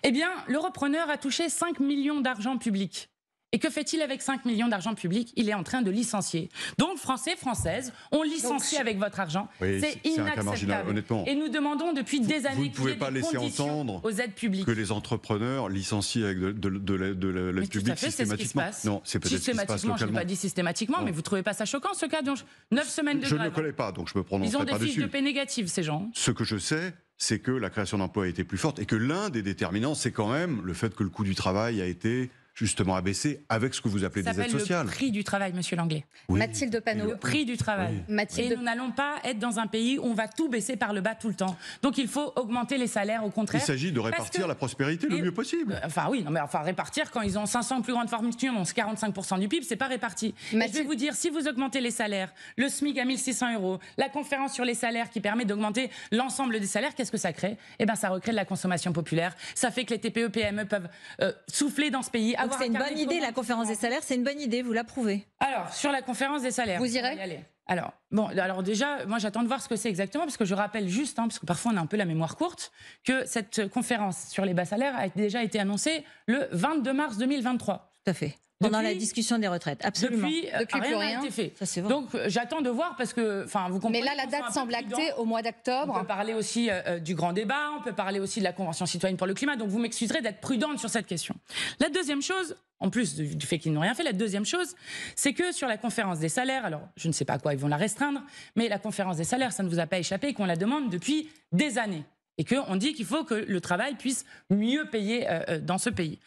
Eh bien, le repreneur a touché 5 millions d'argent public. Et que fait-il avec 5 millions d'argent public Il est en train de licencier. Donc, Français, Françaises, on licencie avec votre argent. c'est inacceptable. Honnêtement, et nous demandons depuis des années... laisser entendre aux aides publiques. que les entrepreneurs licencient avec de, de, l'aide publique tout fait, systématiquement. Ce qui se passe. Non, c'est peut-être Systématiquement, je n'ai pas dit systématiquement, mais vous ne trouvez pas ça choquant, ce cas donc, 9 semaines de Je ne ne connais pas, donc je me prononce pas Ils ont des fiches de paix négatives, ces gens. Ce que je sais, c'est que la création d'emplois a été plus forte et que l'un des déterminants, c'est quand même le fait que le coût du travail a été justement baisser avec ce que vous appelez des aides sociales. le prix du travail, monsieur Langlais. Mathilde Panot. Le prix du travail. Et nous n'allons pas être dans un pays où on va tout baisser par le bas tout le temps. Donc il faut augmenter les salaires, au contraire. Il s'agit de répartir la prospérité le mieux possible. Euh, enfin oui, non, mais enfin répartir quand ils ont 500 plus grandes fortunes, on 45% du PIB, c'est pas réparti. je vais vous dire, si vous augmentez les salaires, le SMIC à 1600 euros, la conférence sur les salaires qui permet d'augmenter l'ensemble des salaires, qu'est-ce que ça crée Eh bien, ça recrée de la consommation populaire. Ça fait que les TPE, PME peuvent euh, souffler dans ce pays, donc c'est une bonne idée, la conférence des salaires, c'est une bonne idée, vous l'approuvez Alors, sur la conférence des salaires. Vous irez Alors, bon, alors déjà, moi j'attends de voir ce que c'est exactement, parce que je rappelle juste, hein, parce que parfois on a un peu la mémoire courte, que cette conférence sur les bas salaires a déjà été annoncée le 22 mars 2023. Tout à fait. Pendant la discussion des retraites, absolument. Depuis, euh, rien n'a fait. Donc euh, j'attends de voir parce que, enfin, vous comprenez. Mais là, la date semble actée au mois d'octobre. On peut parler aussi euh, du grand débat, on peut parler aussi de la Convention citoyenne pour le climat. Donc vous m'excuserez d'être prudente sur cette question. La deuxième chose, en plus du fait qu'ils n'ont rien fait, la deuxième chose, c'est que sur la conférence des salaires, alors je ne sais pas à quoi ils vont la restreindre, mais la conférence des salaires, ça ne vous a pas échappé qu'on la demande depuis des années et qu'on dit qu'il faut que le travail puisse mieux payer euh, euh, dans ce pays.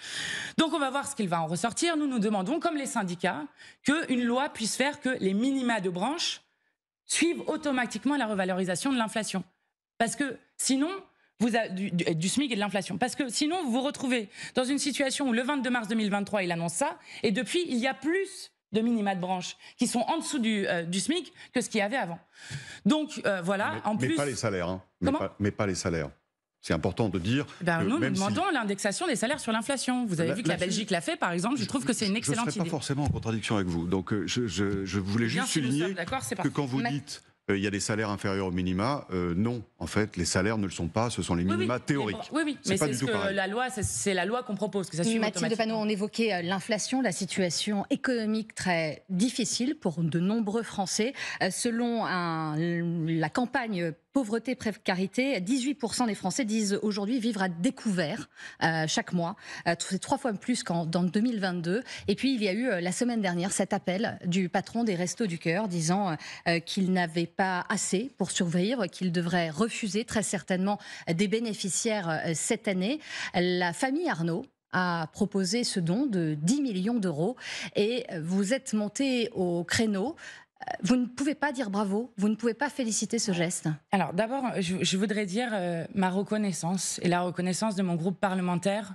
Donc on va voir ce qu'il va en ressortir. Nous nous demandons, comme les syndicats, qu'une loi puisse faire que les minima de branche suivent automatiquement la revalorisation de l'inflation. Parce que sinon, vous SMIC et de l'inflation. Parce que sinon, vous vous retrouvez dans une situation où le 22 mars 2023, il annonce ça, et depuis, il y a plus de minima de branches qui sont en dessous du, euh, du SMIC que ce qu'il y avait avant. Donc euh, voilà, en plus. Mais pas les salaires. Hein. Mais, pas, les salaires. C'est important de dire. Eh ben, nous, nous demandons l'indexation des salaires sur l'inflation. Vous eh avez ben, vu que la, Belgique l'a fait, par exemple. Je, trouve que c'est une excellente idée. Je ne pas forcément en contradiction avec vous. Donc, euh, je, voulais juste souligner que quand vous dites euh, il y a des salaires inférieurs au minima. Euh, non, en fait, les salaires ne le sont pas, ce sont les minima théoriques. Oui, oui, mais c'est la loi, c'est la loi qu'on propose, que ça suive Mathilde Panot, on évoquait euh, l'inflation, la situation économique très difficile pour de nombreux Français. Selon un, la campagne pauvreté, précarité, 18% des Français disent aujourd'hui vivre à découvert euh, chaque mois. Euh, c'est trois fois plus qu'en 2022. Et puis il y a eu euh, la semaine dernière cet appel du patron des Restos du Cœur disant qu'il n'avait pas assez pour survivre, qu'il devrait refuser très certainement des bénéficiaires cette année. La famille Arnaud a proposé ce don de 10 millions d'euros et vous êtes monté au créneau vous ne pouvez pas dire bravo, vous ne pouvez pas féliciter ce geste Alors d'abord, je, voudrais dire euh, ma reconnaissance et la reconnaissance de mon groupe parlementaire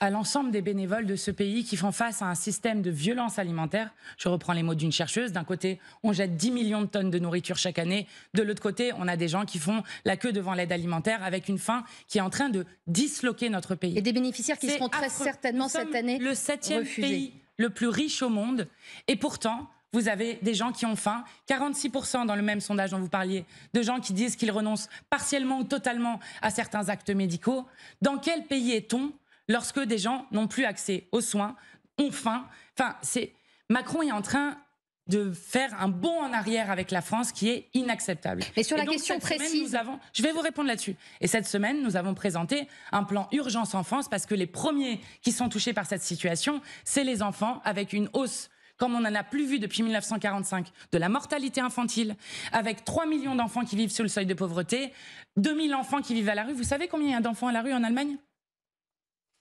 à l'ensemble des bénévoles de ce pays qui font face à un système de violence alimentaire. Je reprends les mots d'une chercheuse. D'un côté, on jette 10 millions de tonnes de nourriture chaque année. De l'autre côté, on a des gens qui font la queue devant l'aide alimentaire avec une faim qui est en train de disloquer notre pays. Et des bénéficiaires qui seront très certainement cette année le septième pays le plus riche au monde. Et pourtant, vous avez des gens qui ont faim. 46% dans le même sondage dont vous parliez, de gens qui disent qu'ils renoncent partiellement ou totalement à certains actes médicaux. Dans quel pays est-on lorsque des gens n'ont plus accès aux soins, ont faim Enfin, c'est Macron est en train de faire un bond en arrière avec la France qui est inacceptable. Mais sur la question précise, je vais vous répondre là-dessus. Et cette semaine, nous avons présenté un plan urgence France parce que les premiers qui sont touchés par cette situation, c'est les enfants avec une hausse comme on n'en a plus vu depuis 1945, de la mortalité infantile, avec 3 millions d'enfants qui vivent sous le seuil de pauvreté, 2000 enfants qui vivent à la rue. Vous savez combien il y a d'enfants à la rue en Allemagne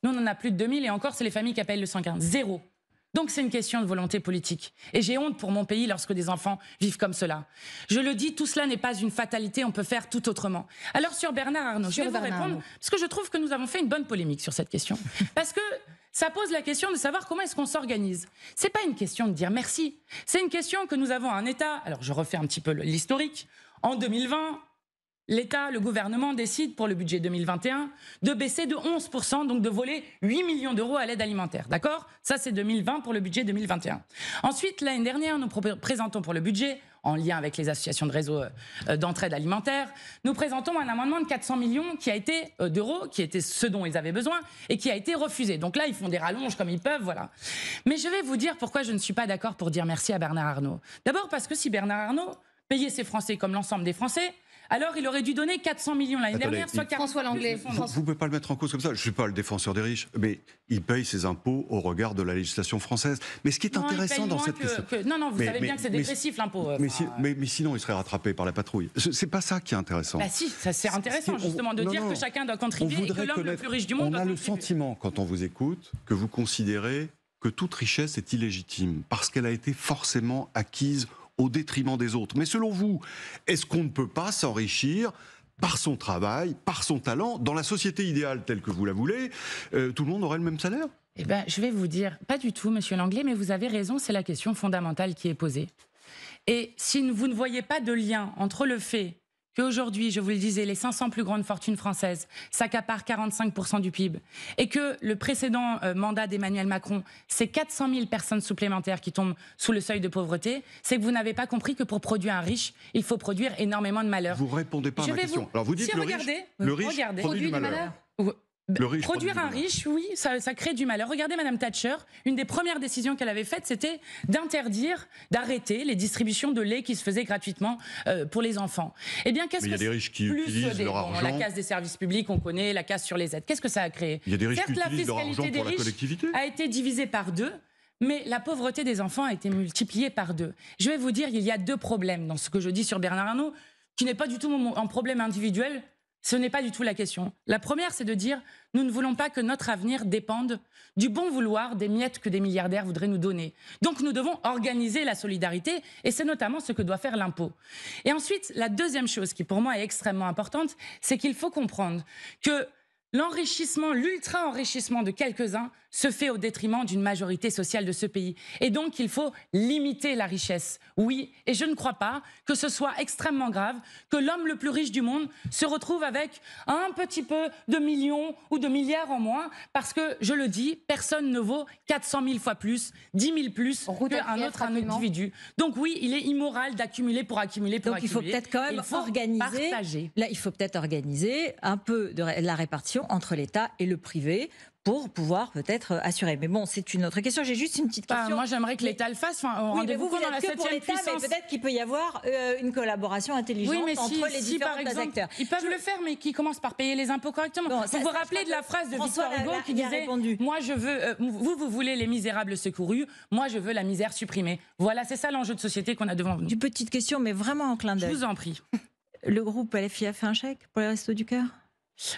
Nous, on en a plus de 2000 et encore, c'est les familles qui appellent le 115. Zéro. Donc c'est une question de volonté politique. Et j'ai honte pour mon pays lorsque des enfants vivent comme cela. Je le dis, tout cela n'est pas une fatalité, on peut faire tout autrement. Alors sur Bernard Arnault, je vais vous répondre, parce que je trouve que nous avons fait une bonne polémique sur cette question. parce que ça pose la question de savoir comment est-ce qu'on s'organise. C'est pas une question de dire merci. C'est une question que nous avons un État. Alors je refais un petit peu l'historique. En 2020, l'État, le gouvernement décide pour le budget 2021 de baisser de 11%, donc de voler 8 millions d'euros à l'aide alimentaire. D'accord Ça, c'est 2020 pour le budget 2021. Ensuite, l'année dernière, nous présentons pour le budget en lien avec les associations de réseaux euh, euh, d'entraide alimentaire. Nous présentons un amendement de 400 millions qui a été euh, d'euros, qui était ce dont ils avaient besoin et qui a été refusé. Donc là, ils font des rallonges comme ils peuvent, voilà. Mais je vais vous dire pourquoi je ne suis pas d'accord pour dire merci à Bernard Arnault. D'abord parce que si Bernard Arnault payait ses Français comme l'ensemble des Français, alors il aurait dû donner 400 millions l'année dernière, soit 40 François Langlais. Vous ne pouvez pas le mettre en cause comme ça. Je ne suis pas le défenseur des riches, mais il paye ses impôts au regard de la législation française. Mais ce qui est intéressant dans cette question... non, non, vous savez bien que c'est dépressif, l'impôt. Euh, euh. Mais, sinon, il serait rattrapé par la patrouille. Ce n'est pas ça qui est intéressant. Bah, si, ça c'est intéressant justement de dire que chacun doit contribuer et que l'homme le plus riche du monde On a le sentiment, quand on vous écoute, que vous considérez que toute richesse est illégitime parce qu'elle a été forcément acquise au détriment des autres. Mais selon vous, est-ce qu'on ne peut pas s'enrichir par son travail, par son talent, dans la société idéale telle que vous la voulez, euh, tout le monde aurait le même salaire Eh bien, je vais vous dire, pas du tout, monsieur Langlais, mais vous avez raison, c'est la question fondamentale qui est posée. Et si vous ne voyez pas de lien entre le fait qu'aujourd'hui, je vous le disais, les 500 plus grandes fortunes françaises s'accaparent 45% du PIB et que le précédent euh, mandat d'Emmanuel Macron, c'est 400 000 personnes supplémentaires qui tombent sous le seuil de pauvreté, c'est que vous n'avez pas compris que pour produire un riche, il faut produire énormément de malheur. Vous répondez pas à ma question. Alors vous dites le, riche, produit, malheur. Bah, produire un riche, oui, ça, crée du malheur. Regardez Madame Thatcher, une des premières décisions qu'elle avait faites, c'était d'interdire, d'arrêter les distributions de lait qui se faisaient gratuitement euh, pour les enfants. Eh bien, qu'est-ce que il y a des riches qui utilisent leur La casse des services publics, on connaît, la casse sur les aides. Qu'est-ce que ça a créé Il y a Certes, la fiscalité des riches a été divisée par deux. Mais la pauvreté des enfants a été multipliée par deux. Je vais vous dire, il y a deux problèmes dans ce que je dis sur Bernard Arnault, qui n'est pas du tout un problème individuel ce n'est pas du tout la question. La première, c'est de dire, nous ne voulons pas que notre avenir dépende du bon vouloir des miettes que des milliardaires voudraient nous donner. Donc nous devons organiser la solidarité, et c'est notamment ce que doit faire l'impôt. Et ensuite, la deuxième chose qui pour moi est extrêmement importante, c'est qu'il faut comprendre que l'enrichissement, l'ultra-enrichissement de quelques-uns se fait au détriment d'une majorité sociale de ce pays. Et donc, il faut limiter la richesse. Oui, et je ne crois pas que ce soit extrêmement grave que l'homme le plus riche du monde se retrouve avec un petit peu de millions ou de milliards en moins, parce que, je le dis, personne ne vaut 400 000 fois plus, 10 000 plus qu'un autre un individu. Donc oui, il est immoral d'accumuler pour accumuler pour accumuler. Donc il faut peut-être quand même organiser. Là, il faut peut-être organiser un peu de la répartition entre l'État et le privé pour pouvoir peut-être euh, assurer. Mais bon, c'est une autre question. J'ai juste une petite question. moi, j'aimerais que l'État le fasse. Enfin, oui, vous, vous dans la que pour peut-être qu'il peut y avoir euh, une collaboration intelligente entre les différents acteurs. Ils peuvent le faire, mais qui commencent par payer les impôts correctement. vous vous rappelez de la phrase de Victor Hugo qui disait Moi, je veux. Euh, vous, vous voulez les misérables secourus. Moi, je veux la misère supprimée. Voilà, c'est ça l'enjeu de société qu'on a devant nous. Une petite question, mais vraiment en clin d'œil. Je vous en prie. Le groupe LFI a fait un chèque pour les restos du cœur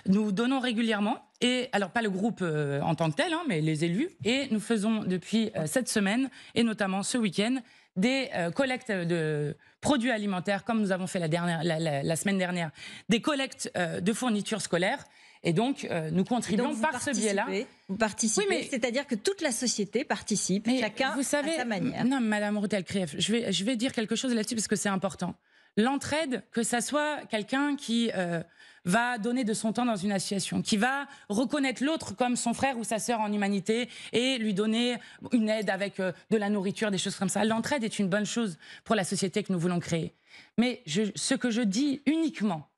nous donnons régulièrement, et alors pas le groupe euh, en tant que tel, hein, mais les élus, et nous faisons depuis euh, cette semaine, et notamment ce week-end, des euh, collectes de produits alimentaires, comme nous avons fait la, dernière, la, semaine dernière, des collectes de fournitures scolaires. Et donc, nous contribuons par ce biais-là. Vous participez, c'est-à-dire que toute la société participe, chacun vous savez, à sa manière. Non, Madame Routel-Krief, je vais, je vais dire quelque chose là-dessus parce que c'est important l'entraide, que ça soit quelqu'un qui euh, va donner de son temps dans une association, qui va reconnaître l'autre comme son frère ou sa sœur en humanité et lui donner une aide avec euh, de la nourriture, des choses comme ça. L'entraide est une bonne chose pour la société que nous voulons créer. Mais ce que je dis uniquement,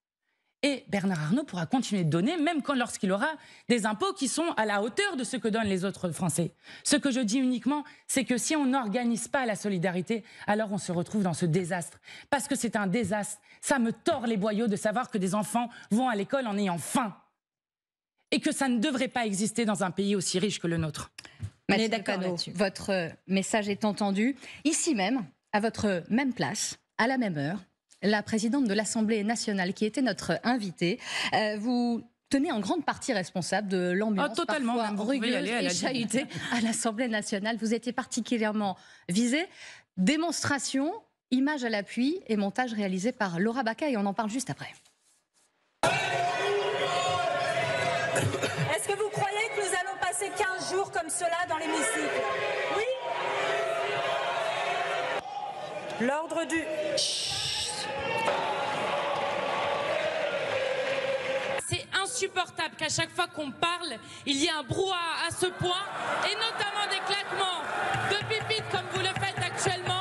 et Bernard Arnault pourra continuer de donner, même quand, lorsqu'il aura des impôts qui sont à la hauteur de ce que donnent les autres Français. Ce que je dis uniquement, c'est que si on n'organise pas la solidarité, alors on se retrouve dans ce désastre. Parce que c'est un désastre. Ça me tord les boyaux de savoir que des enfants vont à l'école en ayant faim. Et que ça ne devrait pas exister dans un pays aussi riche que le nôtre. Mathieu votre message est entendu. Ici même, à votre même place, à la même heure, la présidente de l'Assemblée nationale, qui était notre invitée. Euh, vous tenez en grande partie responsable de l'ambiance ah, parfois rugueuse à et à l'Assemblée nationale. Vous étiez particulièrement visée. Démonstration, image à l'appui et montage réalisé par Laura Baca et on en parle juste après. Est-ce que vous croyez que nous allons passer 15 jours comme cela dans l'hémicycle Oui L'ordre du... C'est insupportable qu'à chaque fois qu'on parle, il y ait un brouhaha à ce point, et notamment des claquements de pipites comme vous le faites actuellement.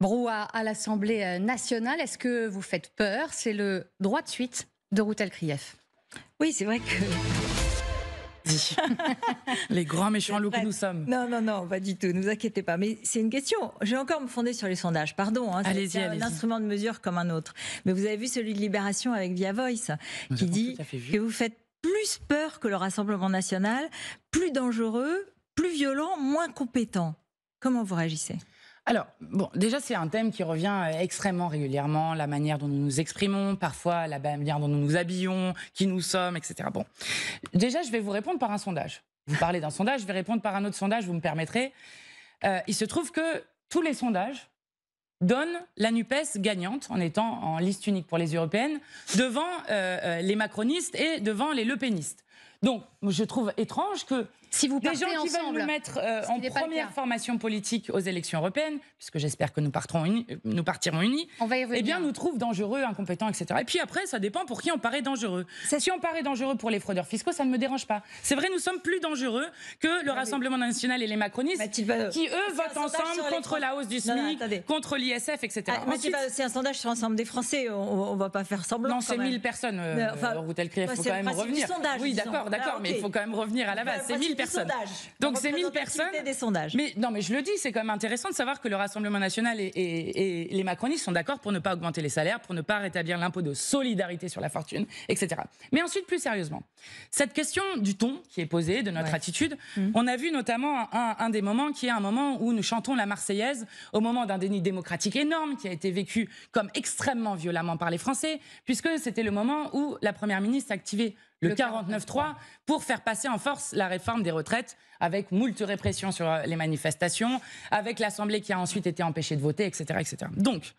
Brouhaha à l'Assemblée nationale, est-ce que vous faites peur C'est le droit de suite de Routel krieff Oui, c'est vrai que les grands méchants loups que nous sommes. Non, non, non, pas du tout, ne vous inquiétez pas. Mais c'est une question. Je vais encore me fonder sur les sondages, pardon. c'est un, instrument de mesure comme un autre. Mais vous avez vu celui de Libération avec Via Voice, qui dit que vous faites plus peur que le Rassemblement national, plus dangereux, plus violent, moins compétent. Comment vous réagissez alors, bon, déjà, c'est un thème qui revient euh, extrêmement régulièrement, la manière dont nous nous exprimons, parfois la manière dont nous nous habillons, qui nous sommes, etc. Bon, déjà, je vais vous répondre par un sondage. Vous parlez d'un sondage, je vais répondre par un autre sondage, vous me permettrez. Euh, il se trouve que tous les sondages donnent la NUPES gagnante en étant en liste unique pour les européennes devant euh, les macronistes et devant les lepénistes. Donc, je trouve étrange que si vous partez des gens qui veulent nous mettre euh, en première formation politique aux élections européennes, puisque j'espère que nous, euh, nous partirons unis, on eh bien, nous trouvent dangereux, incompétents, etc. Et puis après, ça dépend pour qui on paraît dangereux. Si on paraît dangereux pour les fraudeurs fiscaux, ça ne me dérange pas. C'est vrai, nous sommes plus dangereux que le Rassemblement national et les macronistes, qui eux votent ensemble contre la hausse du SMIC, contre l'ISF, etc. Ah, c'est un sondage sur l'ensemble des Français. On, ne va pas faire semblant. Non, c'est 1000 personnes. Euh, enfin, il faut quand même revenir. oui, d'accord, d'accord, ah, mais il faut quand même revenir à la bah, base. C'est 1000 1000 Donc c'est 1000 personnes. Des sondages. Mais non, mais je le dis, c'est quand même intéressant de savoir que le Rassemblement national et, les macronistes sont d'accord pour ne pas augmenter les salaires, pour ne pas rétablir l'impôt de solidarité sur la fortune, etc. Mais ensuite, plus sérieusement, cette question du ton qui est posée, de notre attitude, mmh. on a vu notamment un, un, des moments qui est un moment où nous chantons la Marseillaise au moment d'un déni démocratique énorme qui a été vécu comme extrêmement violemment par les Français, puisque c'était le moment où la Première ministre activait le 49-3 pour faire passer en force la réforme des retraites avec moult répression sur euh, les manifestations, avec l'Assemblée qui a ensuite été empêchée de voter, etc. etc. Donc,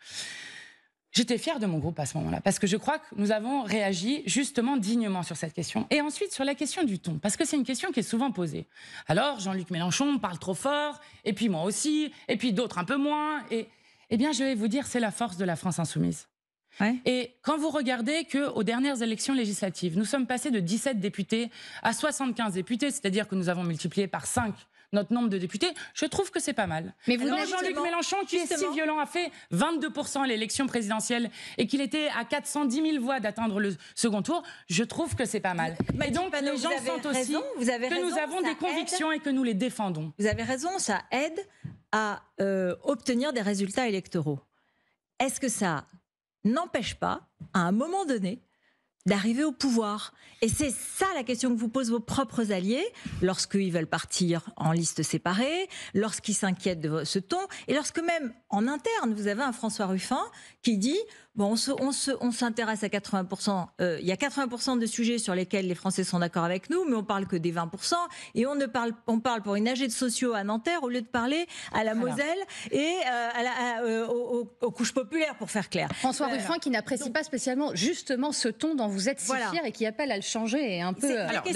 j'étais fière de mon groupe à ce moment-là, parce que je crois que nous avons réagi justement dignement sur cette question. Et ensuite, sur la question du ton, parce que c'est une question qui est souvent posée. Alors, Jean-Luc Mélenchon parle trop fort, et puis moi aussi, et puis d'autres un peu moins, et eh bien, je vais vous dire, c'est la force de la France insoumise. Et quand vous regardez que aux dernières élections législatives, nous sommes passés de 17 députés à 75 députés, c'est-à-dire que nous avons multiplié par 5 notre nombre de députés, je trouve que c'est pas mal. Mais vous Jean-Luc Mélenchon, qui est si violent, a fait 22% à l'élection présidentielle et qu'il était à 410 000 voix d'atteindre le second tour, je trouve que c'est pas mal. Mais donc, les gens sentent aussi que nous avons des convictions et que nous les défendons. Vous avez raison, ça aide à euh, obtenir des résultats électoraux. Est-ce que ça n'empêche pas, à un moment donné, d'arriver au pouvoir. Et c'est ça la question que vous posent vos propres alliés lorsqu'ils veulent partir en liste séparée, lorsqu'ils s'inquiètent de ce ton, et lorsque même en interne, vous avez un François Ruffin qui dit, bon, on s'intéresse à 80%, euh, il y a 80% de sujets sur lesquels les Français sont d'accord avec nous, mais on parle que des 20%, et on, ne parle, on parle pour une AG de sociaux à Nanterre au lieu de parler à la Moselle et euh, à la, euh, aux, couches populaires, pour faire clair. François Ruffin qui n'apprécie pas spécialement justement ce ton dans vous êtes si fier et qui appelle à le changer et un peu. est euh, ce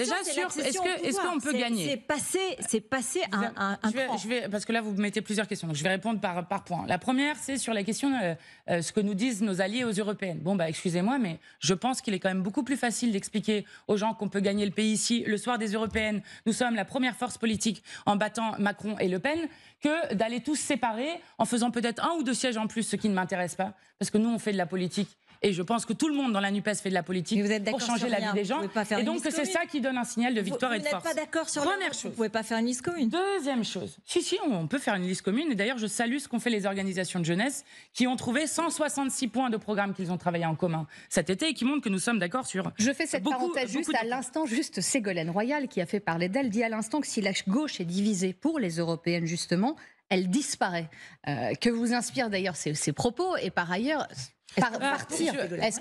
que est-ce qu'on peut gagner C'est passé, c'est passé un, un, je, vais, parce que là vous mettez plusieurs questions, donc je vais répondre par par point. La première, c'est sur la question de euh, euh, ce que nous disent nos alliés aux européennes. Bon bah excusez-moi, mais je pense qu'il est quand même beaucoup plus facile d'expliquer aux gens qu'on peut gagner le pays ici le soir des européennes. Nous sommes la première force politique en battant Macron et Le Pen que d'aller tous séparer en faisant peut-être un ou deux sièges en plus, ce qui ne m'intéresse pas, parce que nous on fait de la politique et je pense que tout le monde dans la NUPES fait de la politique pour changer la vie des gens. Et donc c'est ça qui donne un signal de victoire et de force. Vous n'êtes pas d'accord sur Première chose. Vous pouvez pas faire une liste commune. Deuxième chose. Si, si, on peut faire une liste commune. Et d'ailleurs, je salue ce qu'ont fait les organisations de jeunesse qui ont trouvé 166 points de programme qu'ils ont travaillé en commun cet été et qui montrent que nous sommes d'accord sur. Je fais cette beaucoup, parenthèse juste à l'instant, juste Ségolène Royal qui a fait parler d'elle, dit à l'instant que si la gauche est divisée pour les européennes justement, elle disparaît. Euh, que vous inspire d'ailleurs ces, ces propos Et par ailleurs, partir.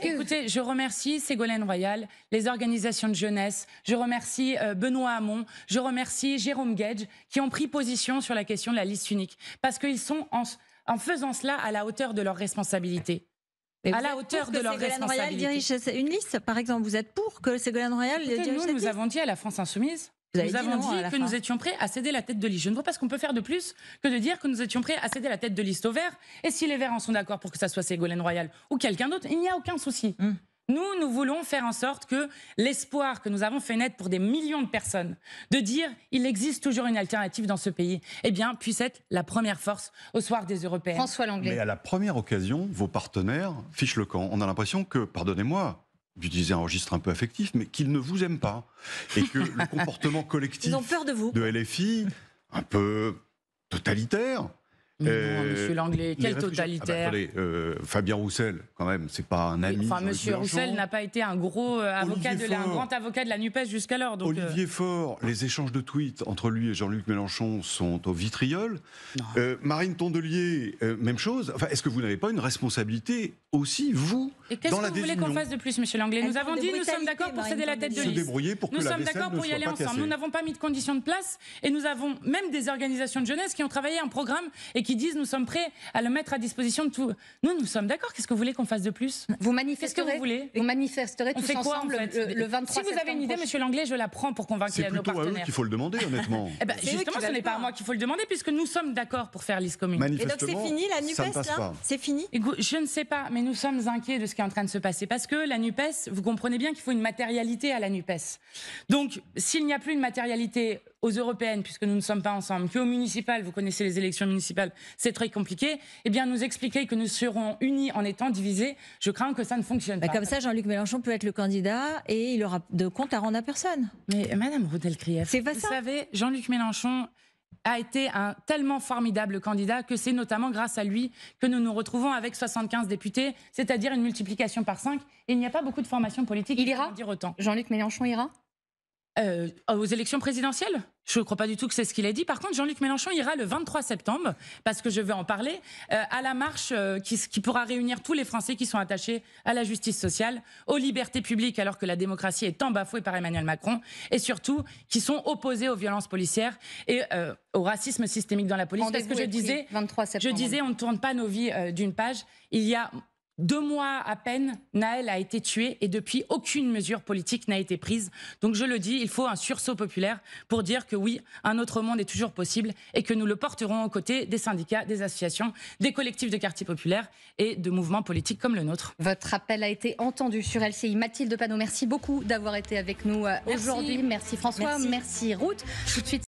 Écoutez, je remercie Ségolène Royal, les organisations de jeunesse, je remercie euh, Benoît Hamon, je remercie Jérôme Gage qui ont pris position sur la question de la liste unique parce qu'ils sont en, faisant cela à la hauteur de leurs responsabilités. à la hauteur de leur Ségolène Royal dirige une liste, par exemple. Vous êtes pour que Ségolène Royal dirige nous, nous avons dit à la France Insoumise nous avons dit, que nous étions prêts à céder la tête de liste. Je ne vois pas ce qu'on peut faire de plus que de dire que nous étions prêts à céder la tête de liste aux Verts. Et si les Verts en sont d'accord pour que ça soit Ségolène Royal ou quelqu'un d'autre, il n'y a aucun souci. Hmm. Nous, nous voulons faire en sorte que l'espoir que nous avons fait naître pour des millions de personnes, de dire il existe toujours une alternative dans ce pays, eh bien, puisse être la première force au soir des Européens. François Langlais. Mais à la première occasion, vos partenaires fichent le camp. On a l'impression que, pardonnez-moi, d'utiliser un registre un peu affectif, mais qu'il ne vous aime pas. Et que le comportement collectif de LFI, un peu totalitaire, euh, monsieur Langlais, quel ah bah, totalitaire euh, Fabien Roussel, quand même, c'est pas un ami. enfin, euh, monsieur Roussel n'a pas été un gros avocat de la, grand avocat de la NUPES jusqu'alors. Olivier Faure, les échanges de tweets entre lui et Jean-Luc Mélenchon sont au vitriol. Marine Tondelier, même chose. Enfin, est-ce que vous n'avez pas une responsabilité aussi, vous Et qu'est-ce que vous voulez qu'on fasse de plus, monsieur Langlais Nous avons dit, nous sommes d'accord pour céder la tête de liste. Pour nous sommes d'accord pour y aller ensemble. Nous n'avons pas mis de conditions de place et nous avons même des organisations de jeunesse qui ont travaillé un programme et qui qui disent nous sommes prêts à le mettre à disposition de tout. Nous, nous sommes d'accord. Qu'est-ce que vous voulez qu'on fasse de plus Vous manifesterez. vous Vous manifesterez tous ensemble quoi, le, 23 Si vous avez une idée, Monsieur Langlais, je la prends pour convaincre nos partenaires. C'est plutôt à eux qu'il faut le demander, honnêtement. Eh ben, justement, ce n'est pas à moi qu'il faut le demander puisque nous sommes d'accord pour faire liste commune. Et donc c'est fini la Nupes là hein C'est fini Je ne sais pas, mais nous sommes inquiets de ce qui est en train de se passer parce que la Nupes, vous comprenez bien qu'il faut une matérialité à la Nupes. Donc, s'il n'y a plus une matérialité aux européennes, puisque nous ne sommes pas ensemble, qu'aux municipales, vous connaissez les élections municipales, c'est très compliqué, eh bien nous expliquer que nous serons unis en étant divisés, je crains que ça ne fonctionne bah, pas. Comme ça, Jean-Luc Mélenchon peut être le candidat et il aura de compte à rendre à personne. Mais euh, Madame roudel c'est vous savez, Jean-Luc Mélenchon a été un tellement formidable candidat que c'est notamment grâce à lui que nous nous retrouvons avec 75 députés, c'est-à-dire une multiplication par 5. il n'y a pas beaucoup de formations politiques. Il ira dire autant. Jean-Luc Mélenchon ira euh, aux élections présidentielles je ne crois pas du tout que c'est ce qu'il a dit. Par contre, Jean-Luc Mélenchon ira le 23 septembre, parce que je veux en parler, euh, à la marche euh, qui, pourra réunir tous les Français qui sont attachés à la justice sociale, aux libertés publiques, alors que la démocratie est tant bafouée par Emmanuel Macron, et surtout qui sont opposés aux violences policières et au racisme systémique dans la police. que je disais, je disais, on ne tourne pas nos vies d'une page. Il y a deux mois à peine, Naël a été tué et depuis, aucune mesure politique n'a été prise. Donc je le dis, il faut un sursaut populaire pour dire que oui, un autre monde est toujours possible et que nous le porterons aux côtés des syndicats, des associations, des collectifs de quartiers populaires et de mouvements politiques comme le nôtre. Votre appel a été entendu sur LCI. Mathilde Panot, merci beaucoup d'avoir été avec nous euh, aujourd'hui. Merci François, merci, Ruth. Tout suite,